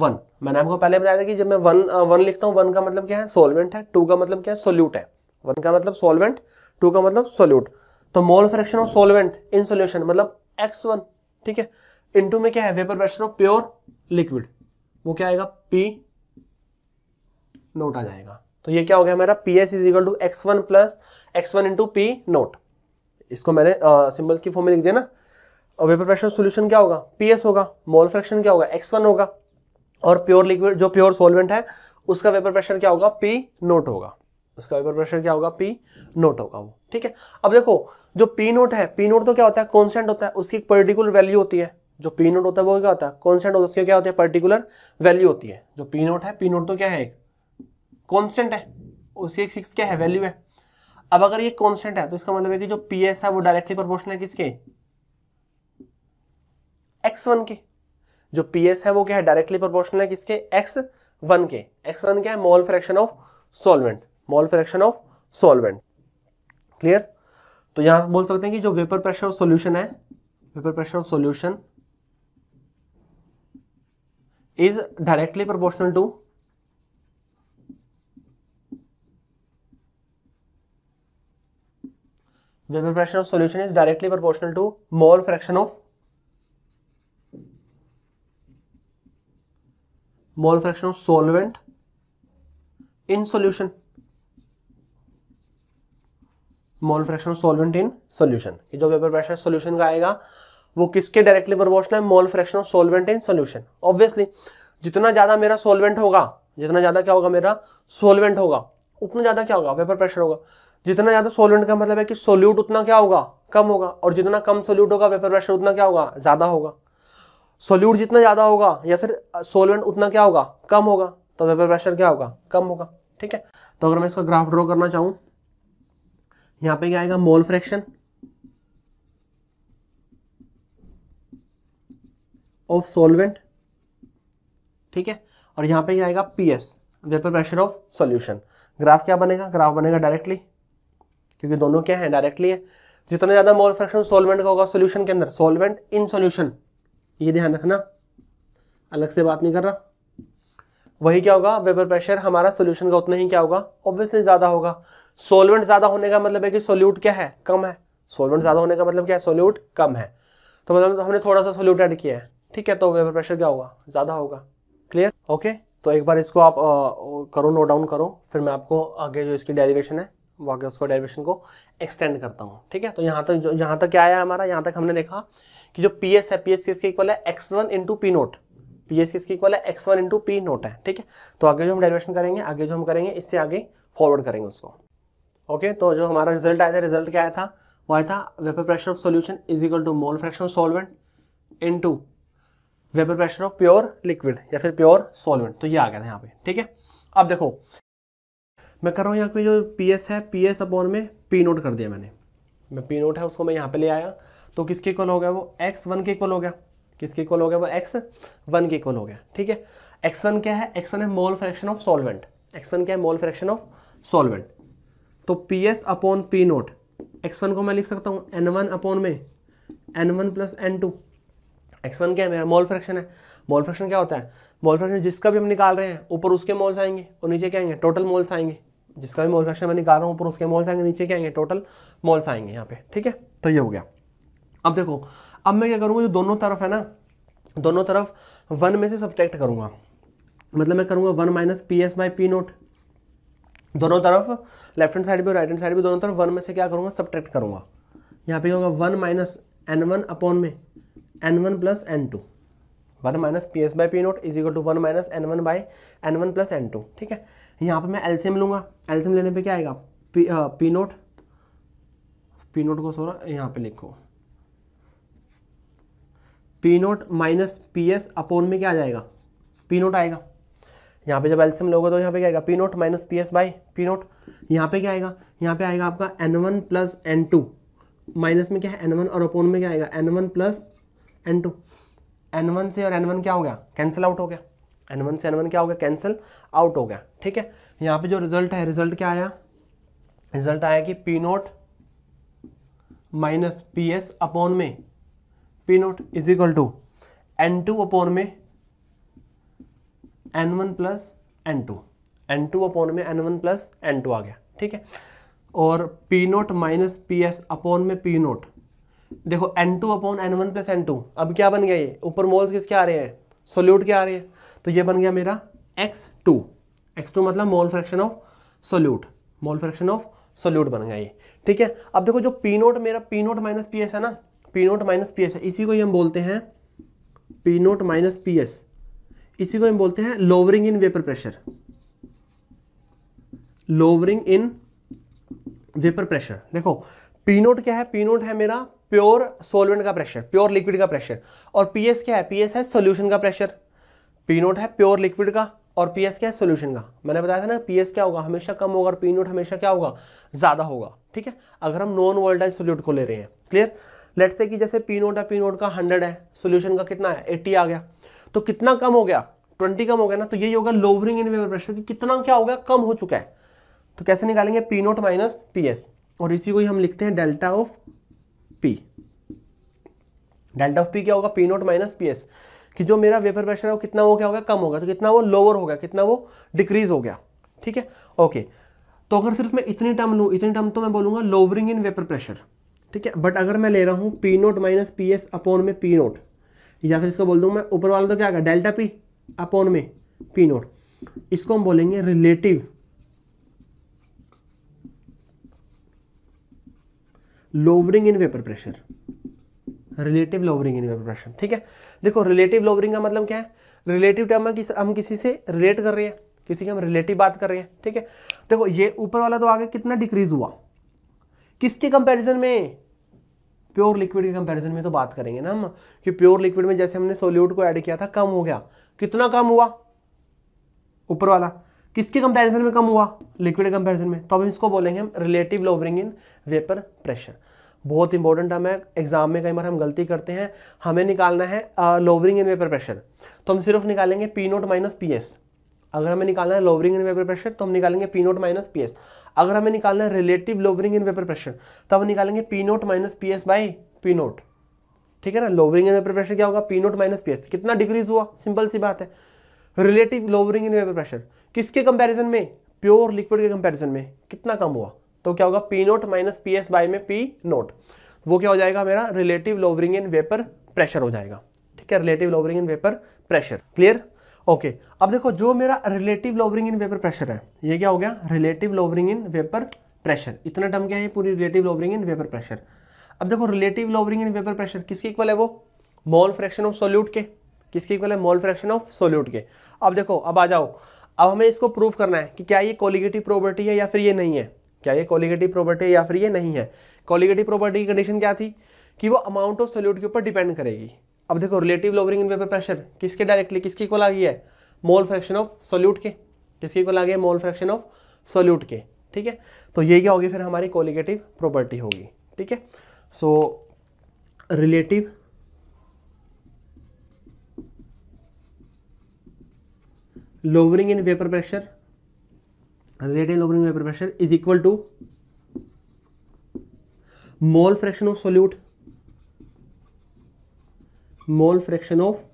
one मैंने आपको पहले बताया था कि जब मैं वन वन लिखता हूँ वन का मतलब क्या है सोलवेंट है टू का मतलब क्या है सोल्यूट है वन का मतलब सोलवेंट टू का मतलब सोल्यूट तो mole fraction of solvent in solution मतलब एक्स वन ठीक है इनटू में क्या है vapour pressure of pure liquid वो क्या आएगा पी नोट आ जाएगा तो ये क्या हो गया हमारा P S is equal to X one plus X one into P naught इसको मैंने सिंबल्स uh, की फॉर्म में लिख दिया ना और वेपर प्रेशर सॉल्यूशन क्या होगा पी एस होगा मोल फ्रैक्शन क्या होगा एक्स वन होगा और प्योर लिक्विड जो प्योर सॉल्वेंट है उसका वेपर प्रेशर क्या होगा पी नोट होगा उसका वेपर प्रेशर क्या होगा पी नोट होगा वो ठीक है अब देखो जो पी नोट है पी नोट तो क्या होता है कॉन्स्टेंट होता है उसकी एक पर्टिकुलर वैल्यू होती है जो पी नोट होता है वो क्या होता है कॉन्स्टेंट होता है उसके क्या होते हैं पर्टिकुलर वैल्यू होती है जो पी नोट है पी नोट तो क्या है एक कॉन्स्टेंट है उसकी एक फिक्स क्या है वैल्यू है अब अगर ये कॉन्स्टेंट है तो इसका मतलब है कि जो पी एस है वो डायरेक्टली प्रोपोर्शनल है किसके एक्स वन के जो पी एस है वो क्या है डायरेक्टली प्रोपोर्शनल है किसके एक्स वन के एक्स वन क्या है mole fraction of solvent mole fraction of solvent clear तो यहां बोल सकते हैं कि जो वेपर प्रेशर ऑफ सोल्यूशन है vapour pressure of solution is directly proportional to vapour pressure of solution is directly proportional to mole fraction of mole fraction of solvent in solution mole fraction of solvent in solution ये जो vapour pressure solution का आएगा वो किसके directly proportional है mole fraction of solvent in solution obviously जितना ज़्यादा मेरा सॉल्वेंट होगा जितना ज़्यादा क्या होगा मेरा सॉल्वेंट होगा उतना ज़्यादा क्या होगा वेपर प्रेशर होगा जितना ज़्यादा सॉल्वेंट का मतलब है कि सोल्यूट उतना क्या होगा कम होगा और जितना कम सोल्यूट होगा वेपर प्रेशर उतना क्या होगा ज़्यादा होगा सोल्यूट जितना ज़्यादा होगा या फिर सोलवेंट उतना क्या होगा कम होगा तो वेपर प्रेशर क्या होगा कम होगा ठीक है तो अगर मैं इसका ग्राफ ड्रॉ करना चाहूँ यहाँ पे क्या आएगा मोल फ्रैक्शन ऑफ सॉल्वेंट ठीक है और यहां पे क्या आएगा P S vapour pressure of solution graph क्या बनेगा ग्राफ बनेगा डायरेक्टली क्योंकि दोनों क्या है डायरेक्टली है जितना ज़्यादा मोल फ्रैक्शन सॉल्वेंट का होगा सोल्यूशन के अंदर सॉल्वेंट इन सोल्यूशन ये ध्यान रखना अलग से बात नहीं कर रहा वही क्या होगा वेपर प्रेशर हमारा सोल्यूशन का उतना ही क्या होगा ऑब्वियसली ज़्यादा होगा सोलवेंट ज़्यादा होने का मतलब है कि सोल्यूट क्या है कम है सोलवेंट ज़्यादा होने का मतलब क्या है सोल्यूट कम है तो मतलब हमने थोड़ा सा सोल्यूट एड किया है ठीक है तो वेपर प्रेशर क्या होगा ज़्यादा होगा क्लियर ओके तो एक बार इसको आप आ, करो नोट डाउन करो फिर मैं आपको आगे जो इसकी डेरिवेशन है वो आगे उसको डेरिवेशन को एक्सटेंड करता हूँ ठीक है तो यहाँ तक जो यहाँ तक क्या आया हमारा यहाँ तक हमने देखा कि जो पी एस है पी एस किसके इक्वल है X one into P note P S किसके इक्वल है X one into P naught है ठीक है तो आगे जो हम डेरिवेशन करेंगे आगे जो हम करेंगे इससे आगे फॉरवर्ड करेंगे उसको ओके तो जो हमारा रिजल्ट आया था रिजल्ट क्या आया था वो आया था vapour pressure of solution is equal to mole fraction of solvent into vapour pressure of pure liquid या फिर प्योर सॉल्वेंट तो ये आ गया था यहाँ पे ठीक है अब देखो मैं कर रहा हूँ यहाँ पे जो पी एस है पी एस अपॉन में पी नोट कर दिया मैंने मैं पी नोट है उसको मैं यहाँ पे ले आया तो किसके इक्वल हो गया वो एक्स वन के इक्वल हो गया किसके इक्वल हो गया वो एक्स वन के इक्वल हो गया ठीक है एक्स वन क्या है एक्स वन है mole fraction of solvent X one क्या है मोल फ्रैक्शन ऑफ सॉल्वेंट तो P S upon P naught X one को मैं लिख सकता हूँ एन वन अपॉन में N one plus N two X one क्या है मेरा मॉल फ्रैक्शन है मॉल फ्रैक्शन क्या होता है मॉल फ्रैक्शन जिसका भी हम निकाल रहे हैं ऊपर उसके मॉल्स आएंगे और नीचे क्या आएंगे टोटल मॉल्स आएंगे जिसका भी मॉल फ्रैक्शन मैं निकाल रहा हूँ ऊपर उसके मॉल्स आएंगे नीचे क्या आएंगे टोटल मॉल्स आएंगे यहाँ पे ठीक है तो ये हो गया अब देखो अब मैं क्या करूँगा जो दोनों तरफ है ना दोनों तरफ वन में से सब्ट्रैक्ट करूँगा मतलब मैं करूँगा one minus P S by P naught दोनों तरफ लेफ्ट हैंड साइड भी और राइट हैंड साइड भी दोनों तरफ वन में से क्या करूँगा सब्ट्रैक्ट करूँगा यहाँ पे होगा one minus N one upon में N one plus N two one minus P S by P naught is equal to one minus N one by N one plus N two ठीक है यहाँ पे मैं एल्सियम लूंगा एलसीएम लेने पे क्या आएगा पी आ, पी नोट पी नोट को सो यहाँ पे लिखो P naught minus P S upon में क्या आ जाएगा पी नोट आएगा यहाँ पे जब एल्सियम लोगे तो यहाँ पे क्या आएगा P naught minus P S by P naught यहाँ पे क्या आएगा यहाँ पे आएगा आपका N one plus N two minus में क्या है एन वन और अपोन में क्या आएगा N one plus N two N one से और एन वन क्या हो गया कैंसिल आउट हो गया एन वन से एन वन क्या हो गया कैंसिल आउट हो गया ठीक है यहाँ पे जो रिजल्ट है रिजल्ट क्या आया रिजल्ट आया कि P naught minus P S upon में P naught is equal to N two upon में N one plus N two N two upon में N one plus N two आ गया ठीक है और P naught minus P S upon में P naught देखो N two upon N one plus N two अब क्या बन गया ये ऊपर मोल्स किसके आ रहे हैं सोल्यूट के आ रहे हैं तो ये बन गया मेरा एक्स टू एक्स टू मतलब mole fraction of solute mole fraction of solute बन गया ये ठीक है अब देखो जो पी नोट मेरा P naught minus P S है ना P naught minus P S है इसी को ही हम बोलते हैं P naught minus P S इसी को हम बोलते हैं lowering in vapour pressure lowering in vapour pressure देखो पी नोट क्या है पी नोट है मेरा प्योर सोलवेंट का प्रेशर प्योर लिक्विड का प्रेशर और पीएस क्या है पीएस है सोल्यूशन का प्रेशर पी नोट है प्योर लिक्विड का और पीएस क्या है सोल्यूशन का मैंने बताया था ना पीएस क्या होगा हमेशा कम होगा और पी नोट हमेशा क्या होगा ज़्यादा होगा ठीक है अगर हम नॉन वोल्टाइल सोल्यूट को ले रहे हैं क्लियर लेट से कि जैसे पी नोट है पी नोट का हंड्रेड है सोल्यूशन का कितना है एट्टी आ गया तो कितना कम हो गया ट्वेंटी कम हो गया ना तो यही होगा लोवरिंग इन वेपर प्रेशर की कितना क्या हो गया कम हो चुका है तो कैसे निकालेंगे P naught minus P S और इसी को ही हम लिखते हैं delta of P delta of P क्या होगा P naught minus P S कि जो मेरा वेपर प्रेशर है वो कितना वो क्या होगा कम होगा तो कितना वो लोअर गया कितना वो डिक्रीज हो गया ठीक है ओके तो अगर सिर्फ मैं इतनी टर्म लूँ इतनी टर्म तो मैं बोलूँगा लोवरिंग इन वेपर प्रेशर ठीक है बट अगर मैं ले रहा हूँ P naught minus P S upon में पी नोट या फिर इसको बोल दूँ मैं ऊपर वाला तो क्या होगा डेल्टा पी अपॉन में पी नोट इसको हम बोलेंगे relative lowering in vapour pressure relative lowering in vapour pressure ठीक है देखो रिलेटिव लोवरिंग का मतलब क्या है रिलेटिव टर्म में किस, हम किसी से रिलेट कर रहे हैं किसी की हम रिलेटिव बात कर रहे हैं ठीक है देखो ये ऊपर वाला तो आगे कितना डिक्रीज हुआ किसके कंपैरिजन में प्योर लिक्विड के कंपैरिजन में तो बात करेंगे ना हम कि प्योर लिक्विड में जैसे हमने सोल्यूट को ऐड किया था कम हो गया कितना कम हुआ ऊपर वाला किसके कंपैरिजन में कम हुआ लिक्विड के कंपैरिजन में तो अब इसको बोलेंगे हम relative lowering in vapour pressure बहुत इंपॉर्टेंट हमें एग्जाम में कई बार हम गलती करते हैं हमें निकालना है लोवरिंग इन वेपर प्रेशर तो हम सिर्फ निकालेंगे P naught minus P S अगर हमें निकालना है लोवरिंग इन वेपर प्रेशर तो हम निकालेंगे P naught minus P S अगर हमें निकालना है relative lowering in vapour pressure तो हम निकालेंगे P naught minus P S by P naught ठीक है ना लोवरिंग इन वेपर प्रेशर क्या होगा P naught minus P S कितना डिक्रीज हुआ सिंपल सी बात है relative lowering in vapour pressure किसके कंपैरिजन में प्योर लिक्विड के कंपैरिजन में कितना कम हुआ तो क्या होगा P naught minus P S by में पी नोट वो क्या हो जाएगा मेरा relative lowering in vapour pressure हो जाएगा ठीक है relative lowering in vapour pressure clear okay अब देखो जो मेरा relative lowering in vapour pressure है ये क्या हो गया relative lowering in vapour pressure इतना टर्म क्या है पूरी relative lowering in vapour pressure अब देखो relative lowering in vapour pressure किसके इक्वल है वो मॉल फ्रैक्शन ऑफ सोल्यूट के किसके इक्वल है मॉल फ्रैक्शन ऑफ सोल्यूट के अब देखो अब आ जाओ अब हमें इसको प्रूफ करना है कि क्या ये कॉलिगेटिव प्रॉपर्टी है या फिर ये नहीं है क्या ये कॉलिगेटिव प्रॉपर्टी है या फिर ये नहीं है कॉलिगेटिव प्रॉपर्टी की कंडीशन क्या थी कि वो अमाउंट ऑफ सोल्यूट के ऊपर डिपेंड करेगी अब देखो relative lowering in vapour pressure किसके डायरेक्टली किसकी को लागी है मोल फ्रैक्शन ऑफ सोल्यूट के किसकी को आ है मोल फ्रैक्शन ऑफ सोल्यूट के ठीक है तो ये क्या होगी फिर हमारी कॉलिगेटिव प्रॉपर्टी होगी ठीक है so relative lowering in vapor pressure relative lowering vapor pressure is equal to mole fraction of solute mole fraction of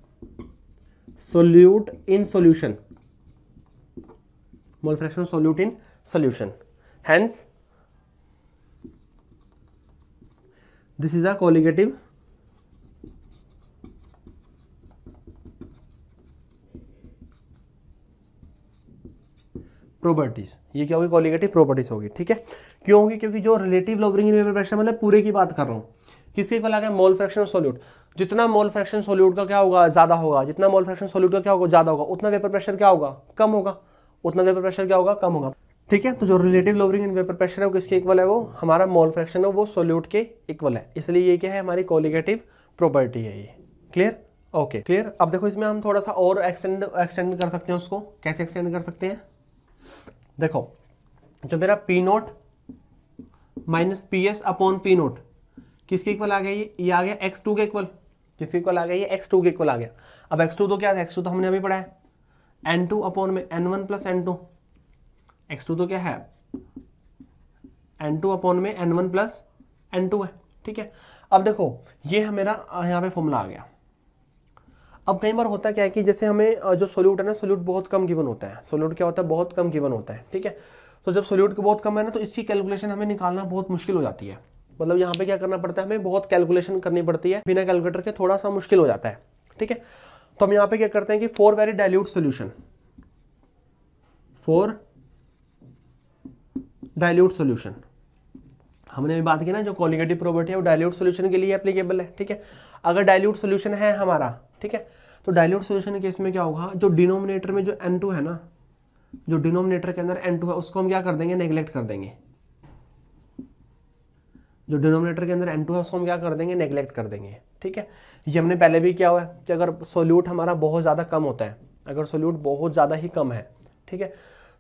solute in solution mole fraction of solute in solution hence this is a colligative properties ये क्या होगी colligative properties होगी ठीक है क्यों होगी क्योंकि जो रिलेटिव लोबरिंग इनवेपर प्रेशर मतलब पूरे की बात कर रहा हूँ किसी को लगा मोल फ्रैक्शन सोल्यूट जितना मोल फ्रैक्शन सोल्यूट का क्या होगा ज़्यादा होगा जितना मोल फ्रैक्शन सोल्यूट का क्या होगा ज़्यादा होगा उतना वेपर प्रेशर क्या होगा कम होगा उतना वेपर प्रेशर क्या होगा कम होगा ठीक है तो जो relative lowering in vapour pressure है वो किसके इक्वल है वो हमारा मोल फ्रैक्शन है वो सोल्यूट के इक्वल है इसलिए ये क्या है हमारी कॉलिगेटिव प्रॉपर्टी है ये क्लियर ओके क्लियर अब देखो इसमें हम थोड़ा सा और एक्सटेंड एक्सटेंड कर सकते हैं उसको कैसे एक्सटेंड कर सकते हैं देखो जो मेरा P naught minus P S upon P naught किसके इक्वल आ गया ये ये आ गया एक्स टू के इक्वल किसके इक्वल आ गया ये एक्स टू के इक्वल आ गया अब एक्स टू तो क्या है एक्स टू तो हमने अभी पढ़ा है एन टू अपॉन में N one plus N two X two तो क्या है एन टू अपॉन में N one plus N two है ठीक है अब देखो ये मेरा यहाँ पे फॉर्मूला आ गया अब कई बार होता क्या है कि जैसे हमें जो सोल्यूट है ना सोल्यूट बहुत कम गिवन होता है सोल्यूट क्या होता है बहुत कम गिवन होता है ठीक है तो जब सोल्यूट को बहुत कम है ना तो इसकी कैलकुलेशन हमें निकालना बहुत मुश्किल हो जाती है मतलब यहाँ पे क्या करना पड़ता है हमें बहुत कैलकुलेशन करनी पड़ती है बिना कैलकुलेटर के थोड़ा सा मुश्किल हो जाता है ठीक है तो हम यहाँ पे क्या करते हैं कि for very dilute solution for dilute solution हमने भी बात की ना जो कॉलिगेटिव प्रॉपर्टी है वो डायल्यूट सोल्यूशन के लिए एप्लीकेबल है ठीक है अगर डायल्यूट सोल्यूशन है हमारा ठीक है तो डायल्यूट सोल्यूशन केस में क्या होगा जो डिनोमिनेटर में जो एन टू है ना जो डिनोमिनेटर के अंदर एन टू है उसको हम क्या कर देंगे नेग्लेक्ट कर देंगे जो डिनोमिनेटर के अंदर एन टू है उसको हम क्या कर देंगे नेग्लेक्ट कर देंगे ठीक है ये हमने पहले भी क्या हुआ है कि अगर सोल्यूट हमारा बहुत ज़्यादा कम होता है अगर सोल्यूट बहुत ज़्यादा ही कम है ठीक है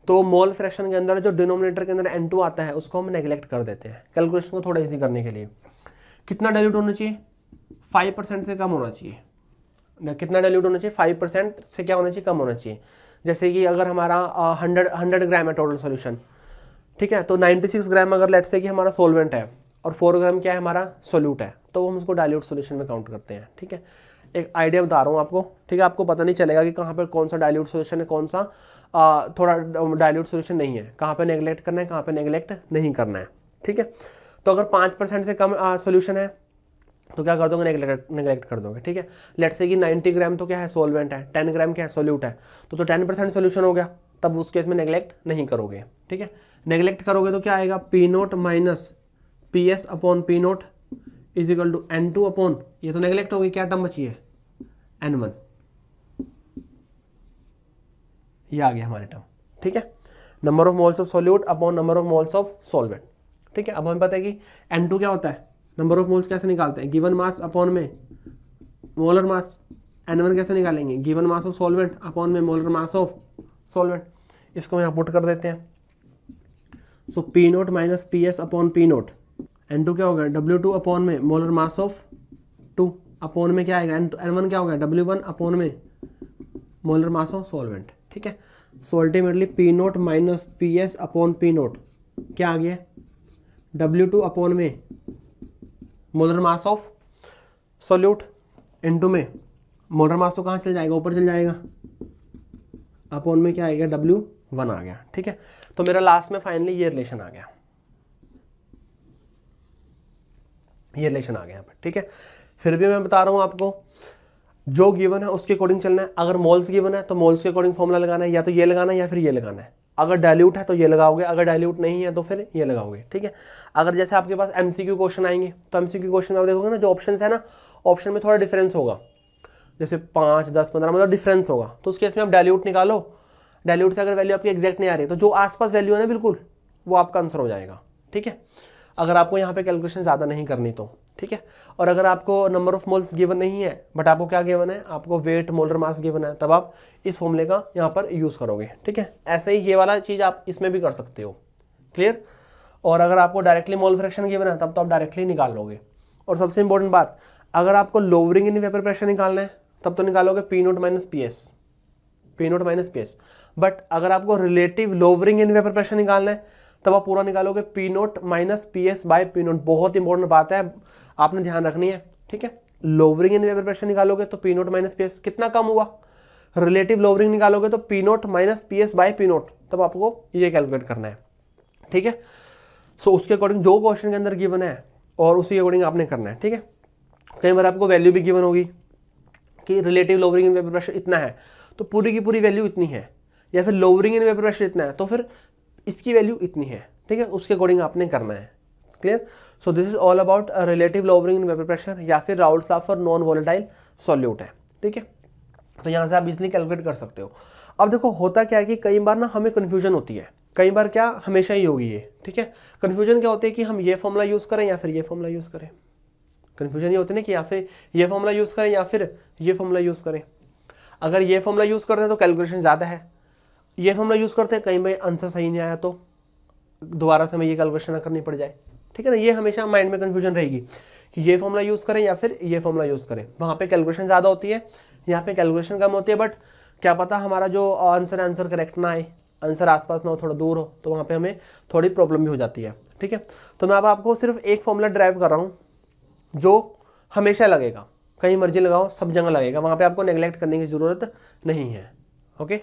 तो मोल फ्रैक्शन के अंदर जो डिनोमिनेटर के अंदर एन टू आता है उसको हम नेग्लेक्ट कर देते हैं कैलकुलेशन को थोड़ा ईजी करने के लिए कितना डायल्यूट होना चाहिए फाइव परसेंट से कम होना चाहिए कितना डाइल्यूट होना चाहिए फाइव परसेंट से क्या होना चाहिए कम होना चाहिए जैसे कि अगर हमारा हंड्रेड हंड्रेड ग्राम है टोटल सोल्यूशन ठीक है तो नाइन्टी सिक्स ग्राम अगर लेट से कि हमारा सोलवेंट है और फोर ग्राम क्या है हमारा सोल्यूट है तो हम उसको डाइल्यूट सोल्यूशन में काउंट करते हैं ठीक है एक आइडिया बता रहा हूँ आपको ठीक है आपको पता नहीं चलेगा कि कहाँ पर कौन सा डायल्यूट सोल्यूशन है कौन सा आ, थोड़ा डायल्यूट सोल्यूशन नहीं है कहाँ पर नेगलेक्ट करना है कहाँ पर नेगलेक्ट नहीं करना है ठीक है तो अगर पाँच परसेंट से कम सोल्यूशन है तो क्या कर दोगे नेगलेक्ट कर दोगे ठीक है लेट से कि 90 ग्राम तो क्या है सोलवेंट है 10 ग्राम क्या है सोल्यूट है तो तो 10 परसेंट सोल्यूशन हो गया तब उस केस में नेगलेक्ट नहीं करोगे ठीक है नेग्लेक्ट करोगे तो क्या आएगा P naught minus P S upon P naught is equal to N two upon ये तो नेग्लेक्ट होगी क्या टर्म बची है एन वन ये आ गया हमारे टर्म ठीक है number of moles of solute upon number of moles of solvent ठीक है अब हमें पता है कि एन टू क्या होता है नंबर ऑफ मोल्स कैसे निकालते हैं गिवन मास अपॉन में मोलर मास एन वन कैसे निकालेंगे given mass of solvent upon में मोलर मास ऑफ सॉल्वेंट इसको यहाँ पुट कर देते हैं so P naught minus P S upon P naught N two क्या होगा डब्ल्यू टू अपॉन में molar mass of two upon में क्या आएगा एन एन वन क्या होगा डब्ल्यू वन अपॉन में मोलर मास ऑफ सॉल्वेंट ठीक है सो ultimately P naught minus P S upon P note क्या आ गया डब्ल्यू टू अपॉन में molar mass of solute into में मोलर मास तो कहाँ चल जाएगा ऊपर चल जाएगा अपॉन में क्या आएगा डब्ल्यू वन आ गया ठीक है तो मेरा लास्ट में फाइनली ये रिलेशन आ गया ये रिलेशन आ गया ठीक है फिर भी मैं बता रहा हूँ आपको जो गिवन है उसके अकॉर्डिंग चलना है अगर मोल्स गिवन है तो मोल्स के अकॉर्डिंग फॉर्मूला लगाना है या तो ये लगाना है या फिर ये लगाना है अगर डायल्यूट है तो ये लगाओगे अगर डायल्यूट नहीं है तो फिर ये लगाओगे ठीक है अगर जैसे आपके पास एम क्वेश्चन आएंगे तो एम क्वेश्चन में आप देखोगे ना जो ऑप्शन है ना ऑप्शन में थोड़ा डिफरेंस होगा जैसे पाँच दस पंद्रह मतलब डिफरेंस होगा तो उस केस में आप डायल्यूट निकालो डायल्यूट से अगर वैल्यू आपकी एग्जैक्ट नहीं आ रही तो जो आसपास वैल्यू है ना बिल्कुल वो आपका आंसर हो जाएगा ठीक है अगर आपको यहाँ पे कैलकुलेशन ज़्यादा नहीं करनी तो ठीक है और अगर आपको नंबर ऑफ मोल्स गिवन नहीं है बट आपको क्या गिवन है आपको वेट मोलर मास गिवन है तब आप इस फॉर्मूले का यहाँ पर यूज़ करोगे ठीक है ऐसे ही ये वाला चीज़ आप इसमें भी कर सकते हो क्लियर और अगर आपको डायरेक्टली मोल फ्रैक्शन गिवन है तब तो आप डायरेक्टली निकाल लोगे और सबसे इंपॉर्टेंट बात अगर आपको लोवरिंग इन वेपर प्रेशर निकालना है तब तो निकालोगे P naught minus P S P naught minus P S but अगर आपको relative lowering in vapour pressure निकालना है तब आप पूरा निकालोगे P naught minus P S by P naught बहुत इंपॉर्टेंट बात है आपने ध्यान रखनी है ठीक है लोवरिंग इन वेपर प्रेशर निकालोगे तो P naught minus P S कितना कम हुआ रिलेटिव लोवरिंग निकालोगे तो P naught minus P S by P naught तब आपको ये कैलकुलेट करना है ठीक है सो उसके अकॉर्डिंग जो क्वेश्चन के अंदर गिवन है और उसी के अकॉर्डिंग आपने करना है ठीक है कई बार आपको वैल्यू भी गिवन होगी कि relative lowering in vapour pressure इतना है तो पूरी की पूरी वैल्यू इतनी है या फिर लोवरिंग इन वेपर प्रेशर इतना है तो फिर इसकी वैल्यू इतनी है ठीक है उसके अकॉर्डिंग आपने करना है clear so this is all about relative lowering in vapour pressure या फिर राउल साफ और नॉन वॉलेटाइल सॉल्यूट है ठीक है तो यहाँ से आप इजली कैलकुलेट कर सकते हो अब देखो होता क्या है कि कई बार ना हमें कन्फ्यूजन होती है कई बार क्या हमेशा ही होगी ये ठीक है कन्फ्यूजन क्या होती है कि हम ये फॉर्मूला यूज़ करें या फिर ये फॉर्मूला यूज़ करें कन्फ्यूजन ये होती है ना कि या फिर ये फॉर्मूला यूज़ करें या फिर ये फॉर्मूला यूज़ करें अगर ये फॉर्मूला यूज़ करते हैं तो कैलकुलेशन ज़्यादा है ये फॉर्मूला यूज़ करते हैं कहीं भाई आंसर सही नहीं आया तो दोबारा से हमें ये कैलकुलेशन ना करनी पड़ जाए ठीक है ना ये हमेशा माइंड में कन्फ्यूजन रहेगी कि ये फॉर्मूला यूज़ करें या फिर ये फॉर्मूला यूज़ करें वहाँ पे कैलकुलेशन ज़्यादा होती है यहाँ पे कैलकुलेशन कम होती है बट क्या पता हमारा जो आंसर आंसर करेक्ट ना आए आंसर आसपास ना हो थोड़ा दूर हो तो वहाँ पे हमें थोड़ी प्रॉब्लम भी हो जाती है ठीक है तो मैं अब आपको सिर्फ एक फॉर्मूला ड्राइव कर रहा हूँ जो हमेशा लगेगा कहीं मर्जी लगाओ सब जगह लगेगा वहाँ पर आपको नेग्लेक्ट करने की ज़रूरत नहीं है ओके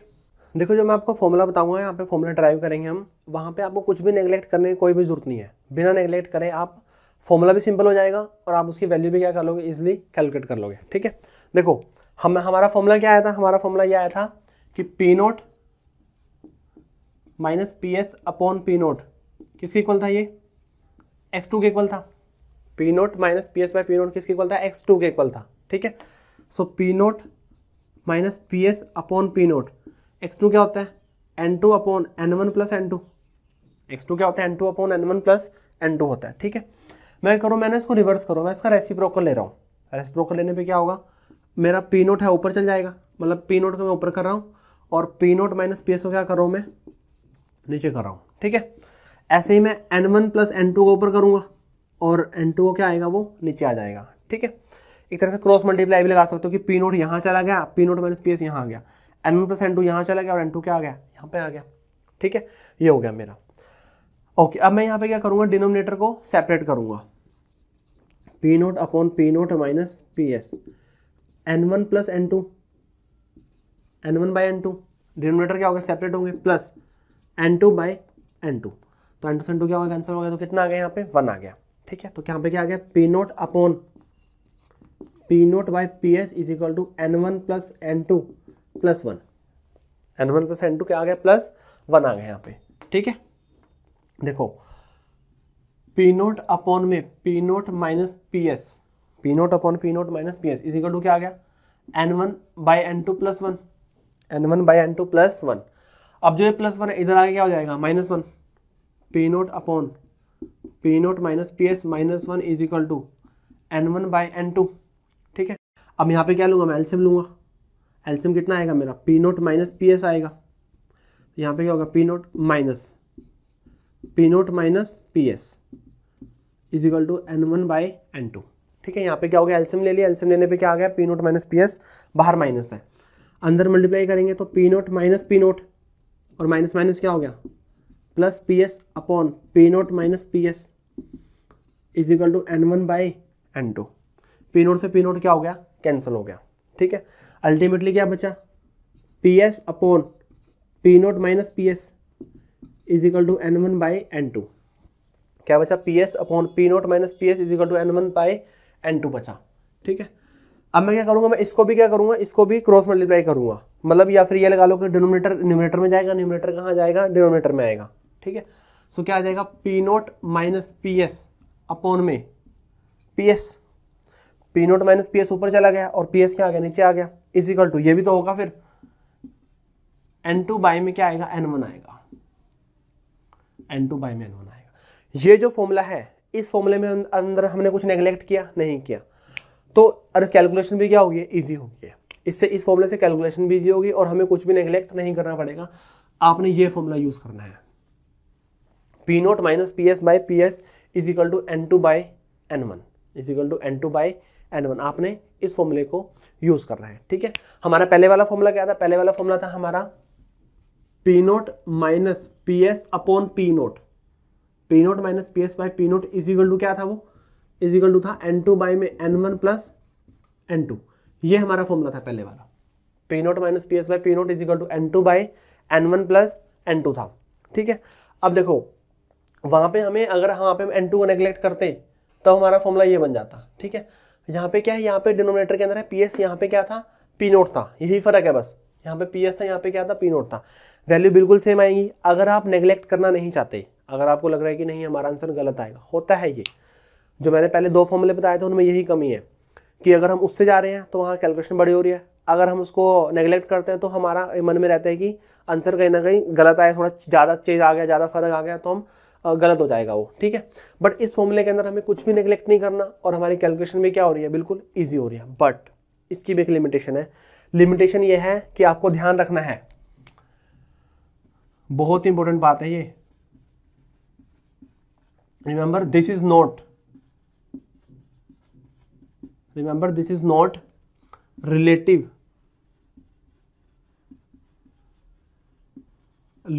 देखो जो मैं आपको फॉर्मूला बताऊंगा यहाँ पे फॉर्मूला ड्राइव करेंगे हम वहाँ पे आपको कुछ भी नेगलेक्ट करने की कोई भी ज़रूरत नहीं है बिना नेग्लेक्ट करें आप फॉर्मूला भी सिंपल हो जाएगा और आप उसकी वैल्यू भी क्या कर लोगे ईजिली कैलकुलेट कर लोगे ठीक है देखो हम हमारा फॉर्मूला क्या आया था हमारा फॉर्मूला ये आया था कि P naught minus P S upon P naught किसके इक्वल था ये एक्स टू के इक्वल था P naught minus P S by P naught किसके इक्वल था एक्स टू के इक्वल था ठीक है so P naught minus P S upon P naught X two क्या होता है N two upon N one plus N two X two क्या होता है N two upon N one plus N two होता है ठीक है मैं करूँ मैंने इसको रिवर्स करो मैं इसका प्रोकर ले रहा हूँ प्रोकर लेने पे क्या होगा मेरा पी नोट है ऊपर चल जाएगा मतलब पी नोट को मैं ऊपर कर रहा हूँ और P naught minus P S को क्या कर रहा हूँ मैं नीचे कर रहा हूँ ठीक है ऐसे ही मैं N one plus N two को ऊपर करूँगा और एन टू को क्या आएगा वो नीचे आ जाएगा ठीक है एक तरह से क्रॉस मल्टीप्लाई भी लगा सकते हो कि पी नोट यहाँ चला गया P naught minus P S यहाँ आ गया N one plus N two यहाँ चला गया और एन टू क्या आ गया यहाँ पे आ गया ठीक है ये हो गया मेरा ओके अब मैं यहाँ पे क्या करूँगा डिनोमिनेटर को सेपरेट करूँगा P naught upon P naught minus P S N one plus N two N one by N two denominator क्या हो गया सेपरेट होंगे plus N two by N two तो एन टू एन टू क्या होगा answer तो हो गया तो कितना आ गया यहाँ पे वन आ गया ठीक है तो यहाँ पे क्या आ गया P naught upon P naught by P S is equal to N one plus N two plus one N one plus N two क्या आ गया प्लस वन आ गया यहाँ पे ठीक है देखो पी नोट अपॉन में P naught minus P S P naught upon P naught minus P S is equal to क्या आ गया N one by N two plus one N one by N two plus one अब जो ये plus one है इधर आगे क्या हो जाएगा minus one P naught upon P naught minus P S minus one is equal to N one by N two ठीक है अब यहाँ पे क्या लूँगा मैं एल्सियम लूँगा एल्सियम कितना आएगा मेरा P naught minus P S आएगा तो यहाँ पे क्या होगा P naught minus P naught minus P S is equal to N one by N two ठीक है यहाँ पे क्या हो गया एल्सियम ले लिया एल्सियम लेने पे क्या आ गया P naught minus P S बाहर माइनस है अंदर मल्टीप्लाई करेंगे तो P naught minus P naught और माइनस माइनस क्या हो गया plus P S upon P naught minus P S is equal to N one by N two P naught से पी नोट क्या हो गया कैंसिल हो गया ठीक है अल्टीमेटली क्या बचा P S upon P naught minus P S is equal to N one by N two क्या बचा P S upon P naught minus P S is equal to N one by N two बचा ठीक है अब मैं क्या करूंगा मैं इसको भी क्या करूंगा इसको भी क्रॉस मल्टीप्लाई करूंगा मतलब या फिर ये लगा लो कि डिनोमीटर न्यूमिनेटर में जाएगा न्यूमिनेटर कहाँ जाएगा डिनोमीटर में आएगा ठीक है सो क्या आ जाएगा P naught minus P S upon में P S P naught minus P S ऊपर चला गया और पी एस क्या आ गया नीचे आ गया इज इक्वल टू ये भी तो होगा फिर एन टू बाई में क्या आएगा एन वन आएगा एन टू बाई में एन वन आएगा ये जो फॉर्मूला है इस फॉर्मूले में अं-, अंदर हमने कुछ नेग्लेक्ट किया नहीं किया तो अरे कैलकुलेशन भी क्या होगी ईजी होगी इससे इस फॉर्मूले से कैलकुलेशन भी ईजी होगी और हमें कुछ भी नेग्लेक्ट नहीं करना पड़ेगा आपने ये फॉर्मूला यूज़ करना है P naught minus P S by P S is equal to N two by N one is equal to N two by N one आपने इस फॉर्मूले को यूज़ करना है ठीक है हमारा पहले वाला फॉर्मूला क्या था पहले वाला फॉर्मूला था हमारा P naught minus P S upon P note P naught minus P S by P naught is equal to क्या था वो इजिकल टू था एन टू बाई में N one plus N two ये हमारा फॉर्मूला था पहले वाला P naught minus P S by P naught is equal to N two by N one plus N two था ठीक है अब देखो वहां पे हमें अगर वहाँ पे एन टू को नेग्लेक्ट करते तो हमारा फॉर्मूला ये बन जाता ठीक है यहाँ पे क्या है यहाँ पे डिनोमिनेटर के अंदर है पी एस यहाँ पे क्या था पी नोट था यही फर्क है बस यहाँ पे पी एस था यहाँ पे क्या था पी नोट था वैल्यू बिल्कुल सेम आएगी अगर आप नेग्लेक्ट करना नहीं चाहते अगर आपको लग रहा है कि नहीं हमारा आंसर गलत आएगा होता है ये जो मैंने पहले दो फॉर्मूले बताए थे उनमें यही कमी है कि अगर हम उससे जा रहे हैं तो वहाँ कैलकुलेशन बड़ी हो रही है अगर हम उसको नेग्लेक्ट करते हैं तो हमारा मन में रहता है कि आंसर कहीं ना कहीं गलत आया थोड़ा ज़्यादा चेंज आ गया ज़्यादा फर्क आ गया तो हम गलत हो जाएगा वो ठीक है बट इस फॉर्मूले के अंदर हमें कुछ भी निगलेक्ट नहीं करना और हमारी कैलकुलेशन भी क्या हो रही है बिल्कुल ईजी हो रही है बट इसकी भी एक लिमिटेशन है लिमिटेशन ये है कि आपको ध्यान रखना है बहुत इंपॉर्टेंट बात है ये remember this is not remember this is not relative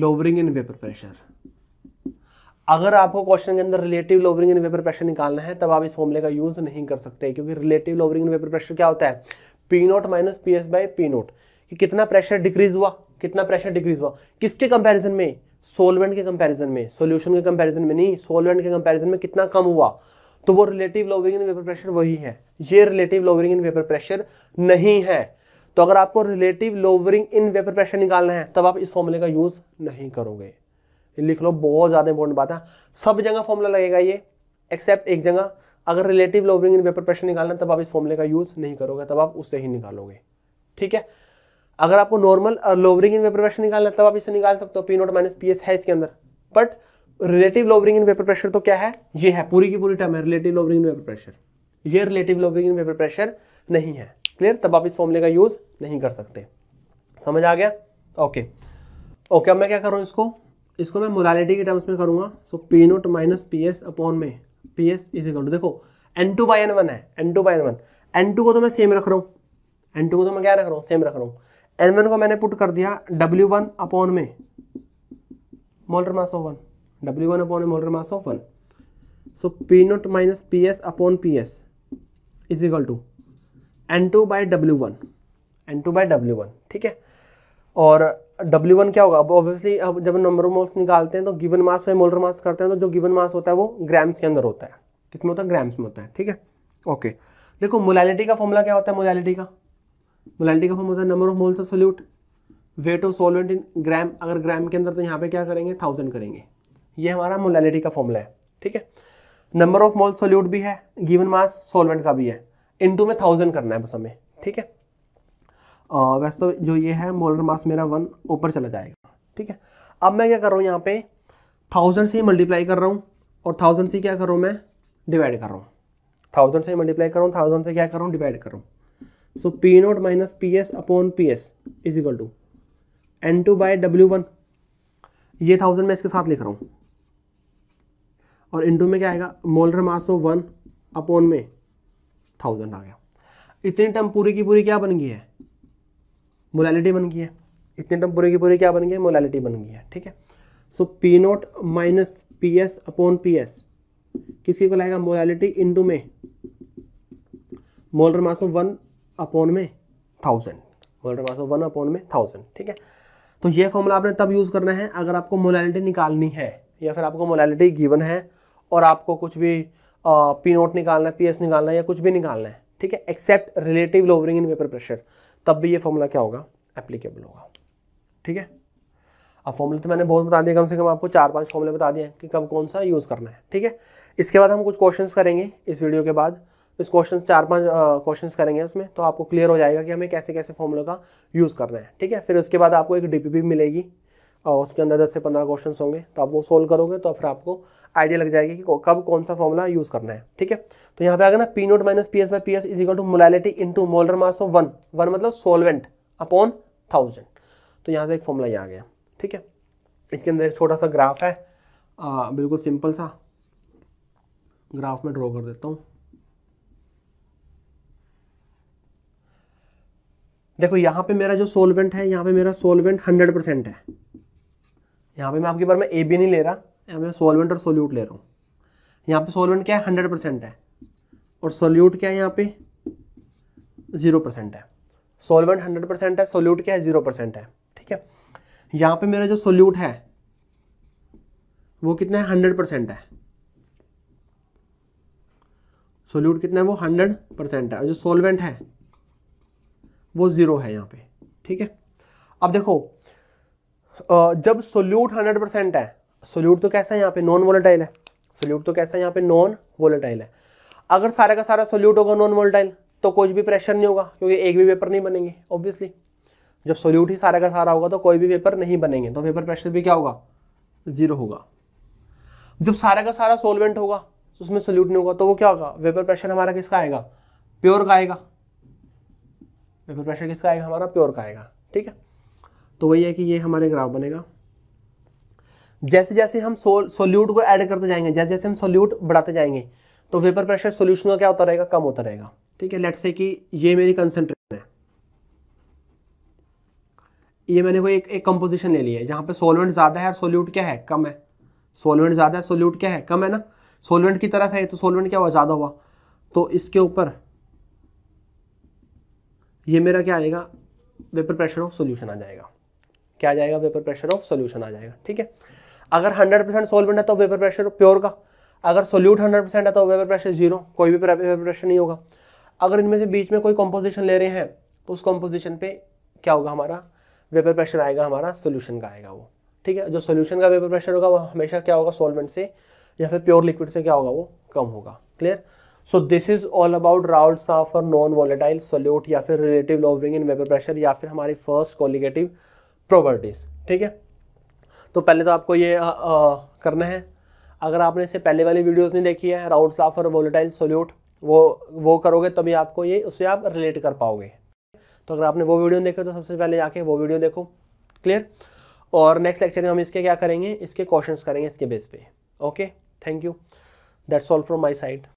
lowering in vapour pressure अगर आपको क्वेश्चन के अंदर relative lowering in vapour pressure निकालना है तब आप इस फॉर्मुले का यूज़ नहीं कर सकते क्योंकि relative lowering in vapour pressure क्या होता है P naught minus P S by P naught कि कितना प्रेशर डिक्रीज हुआ कितना प्रेशर डिक्रीज हुआ किसके कंपैरिजन में सोलवेंट के कंपैरिजन में सोल्यूशन के कंपैरिजन में नहीं सोलवेंट के कंपैरिजन में कितना कम हुआ तो वो relative lowering in vapour pressure वही है ये relative lowering in vapour pressure नहीं है तो अगर आपको relative lowering in vapour pressure निकालना है तब आप इस फॉर्मूले का यूज़ नहीं करोगे लिख लो बहुत ज़्यादा इंपॉर्टेंट बात है सब जगह फॉर्मूला लगेगा ये एक्सेप्ट एक जगह अगर relative lowering in vapour pressure निकालना तब आप इस फॉर्मूले का यूज़ नहीं करोगे तब आप उससे ही निकालोगे ठीक है अगर आपको normal lowering in vapour pressure निकालना तब आप इसे निकाल सकते हो P naught minus P S है इसके अंदर but relative lowering in vapour pressure तो क्या है ये है पूरी की पूरी टर्म है relative lowering in vapour pressure ये relative lowering in vapour pressure नहीं है क्लियर तब आप इस फॉर्मूले का यूज़ नहीं कर सकते समझ आ गया ओके ओके अब मैं क्या कर रहा करूँ इसको इसको मैं मोरालिटी के टर्म्स में करूँगा so P naught minus P S upon में P S is equal to देखो N two by N one है N two by N one N two को तो मैं सेम रख रहा हूँ एन टू को तो मैं क्या रख रहा हूँ सेम रख रहा हूँ एन वन को मैंने पुट कर दिया डब्ल्यू वन अपॉन में molar mass of one W one upon molar mass of one so P naught minus P S upon P S is equal to N two by W one N two by W one ठीक है और W one क्या होगा अब obviously अब जब number moles निकालते हैं तो गिवन मास में मोलर मास करते हैं तो जो गिवन मास होता है वो ग्राम्स के अंदर होता है किसमें होता है ग्राम्स में होता है ठीक है ओके देखो मोलैलिटी का फॉर्मूला क्या होता है मोलैलिटी का मोलैलिटी का फॉर्म होता है number of moles of solute weight of solvent in gram अगर ग्राम के अंदर तो यहाँ पे क्या करेंगे थाउजेंड करेंगे ये हमारा मोलैलिटी का फॉर्मूला है ठीक है नंबर ऑफ मोल सोल्यूट भी है गिवन मास सोलवेंट का भी है टू में थाउजेंड करना है बस हमें ठीक है वैसे तो जो ये है मोलर मास मेरा वन ऊपर चला जाएगा ठीक है अब मैं क्या कर रहा हूँ यहाँ पे थाउजेंड से मल्टीप्लाई कर रहा हूँ और थाउजेंड से क्या कर रहा हूँ मैं डिवाइड कर रहा हूँ थाउजेंड से मल्टीप्लाई कर रहा हूँ थाउजेंड से क्या कर रहा हूँ डिवाइड कर रहा हूँ so P naught minus P S upon P S is equal to N two by W one ये थाउजेंड मैं इसके साथ लिख रहा हूँ और इंटू में क्या आएगा मोलर मास वन अपॉन में थाउजेंड आ गया इतनी टर्म पूरी की पूरी क्या बन गई है मोलालिटी बन गई है इतने टर्म पूरे की पूरी क्या बन गई है मोलालिटी बन गई है ठीक है so P naught minus P S upon P S किसी को लाएगा मोलालिटी इंटू में molar mass of one upon में thousand molar mass of one upon में थाउजेंड ठीक है तो ये फॉर्मूला आपने तब यूज़ करना है अगर आपको मोलालिटी निकालनी है या फिर आपको मोलालिटी गिवन है और आपको कुछ भी पी नोट निकालना है पी एस निकालना है या कुछ भी निकालना है ठीक है except relative lowering in vapour pressure तब भी ये फॉर्मूला क्या होगा एप्लीकेबल होगा ठीक है अब फॉर्मूले तो मैंने बहुत बता दिया कम से कम आपको चार पांच फॉर्मूले बता दिए कि कब कौन सा यूज़ करना है ठीक है इसके बाद हम कुछ क्वेश्चंस करेंगे इस वीडियो के बाद इस क्वेश्चन चार पांच क्वेश्चंस करेंगे उसमें तो आपको क्लियर हो जाएगा कि हमें कैसे कैसे फॉर्मूले का यूज़ करना है ठीक है फिर उसके बाद आपको एक डी मिलेगी और उसके अंदर दस से पंद्रह क्वेश्चन होंगे तो आप वो सोल्व करोगे तो फिर आपको आइडिया लग जाएगी कि कब कौन सा फॉर्मूला यूज़ करना है ठीक है तो यहाँ पे आ गया ना P naught minus P S by P S is equal to molality into molar mass of one one मतलब सोलवेंट अपॉन थाउजेंड तो यहाँ से एक फॉर्मूला ये आ गया ठीक है इसके अंदर एक छोटा सा ग्राफ है आ, बिल्कुल सिंपल सा ग्राफ में ड्रॉ कर देता हूँ देखो यहाँ पे मेरा जो सोलवेंट है यहाँ पे मेरा सोलवेंट हंड्रेड परसेंट है यहाँ पे मैं आपके बार में ए भी नहीं ले रहा यहाँ मैं सॉल्वेंट और सोल्यूट ले रहा हूँ यहाँ पे सॉल्वेंट क्या है हंड्रेड परसेंट है और सोल्यूट क्या है यहाँ पे ज़ीरो परसेंट है सॉल्वेंट हंड्रेड परसेंट है सोल्यूट क्या है ज़ीरो परसेंट है ठीक है यहाँ पे मेरा जो सोल्यूट है वो कितना है हंड्रेड परसेंट है सोल्यूट कितना है वो हंड्रेड परसेंट है और जो सोलवेंट है वो ज़ीरो है यहाँ पे ठीक है अब देखो जब सोल्यूट हंड्रेड परसेंट है सोल्यूट तो कैसा है यहाँ पे नॉन वोलेटाइल है सोल्यूट तो कैसा है यहाँ पे नॉन वोलेटाइल है अगर सारे का सारा सोल्यूट होगा नॉन वोलेटाइल तो कुछ भी प्रेशर नहीं होगा क्योंकि एक भी पेपर नहीं बनेंगे ऑब्वियसली जब सोल्यूट ही सारे का सारा होगा तो कोई भी पेपर नहीं बनेंगे तो वेपर प्रेशर भी क्या होगा जीरो होगा जब सारे का सारा सोलवेंट होगा तो उसमें सोल्यूट नहीं होगा तो वो क्या होगा वेपर प्रेशर हमारा किसका आएगा प्योर का आएगा वेपर प्रेशर किसका आएगा हमारा प्योर का आएगा ठीक है तो वही है कि ये हमारे ग्राफ बनेगा जैसे जैसे हम सोल्यूट को ऐड करते जाएंगे जैसे जैसे हम सोल्यूट बढ़ाते जाएंगे तो वेपर प्रेशर सोल्यूशन का क्या होता रहेगा कम होता रहेगा ठीक है लेट से कि ये मेरी कंसेंट्रेशन है ये मैंने कोई एक कंपोजिशन ले लिया है जहाँ पे सोलवेंट ज़्यादा है और सोल्यूट क्या है कम है सोलवेंट ज़्यादा है सोल्यूट क्या है कम है ना सोलवेंट की तरफ है तो सोलवेंट क्या हुआ ज़्यादा हुआ तो इसके ऊपर ये मेरा क्या आएगा वेपर प्रेशर ऑफ सोल्यूशन आ जाएगा क्या आ जाएगा वेपर प्रेशर ऑफ सोल्यूशन आ जाएगा ठीक है अगर 100 परसेंट सोलवेंट है तो वेपर प्रेशर प्योर का अगर सोल्यूट 100 परसेंट है तो वेपर प्रेशर जीरो कोई भी वेपर प्रेशर नहीं होगा अगर इनमें से बीच में कोई कॉम्पोजिशन ले रहे हैं तो उस कॉम्पोजिशन पे क्या होगा हमारा वेपर प्रेशर आएगा हमारा सोल्यूशन का आएगा वो ठीक है जो सोल्यूशन का वेपर प्रेशर होगा वो हमेशा क्या होगा सोलवेंट से या फिर प्योर लिक्विड से क्या होगा वो कम होगा clear so this is all about Raoult साफ और नॉन वॉलेटाइल सोल्यूट या फिर relative lowering in vapour pressure या फिर हमारी फर्स्ट कॉलिगेटिव प्रॉपर्टीज ठीक है तो पहले तो आपको ये आ, आ, करना है अगर आपने इससे पहले वाली वीडियोस नहीं देखी है राउंड स्लाफ और वोलेटाइल सोल्यूट वो वो करोगे तभी आपको ये उससे आप रिलेट कर पाओगे तो अगर आपने वो वीडियो देखे तो सबसे पहले जाके वो वीडियो देखो क्लियर और नेक्स्ट लेक्चर में हम इसके क्या करेंगे इसके क्वेश्चन करेंगे इसके बेस पे okay thank you that's all from my side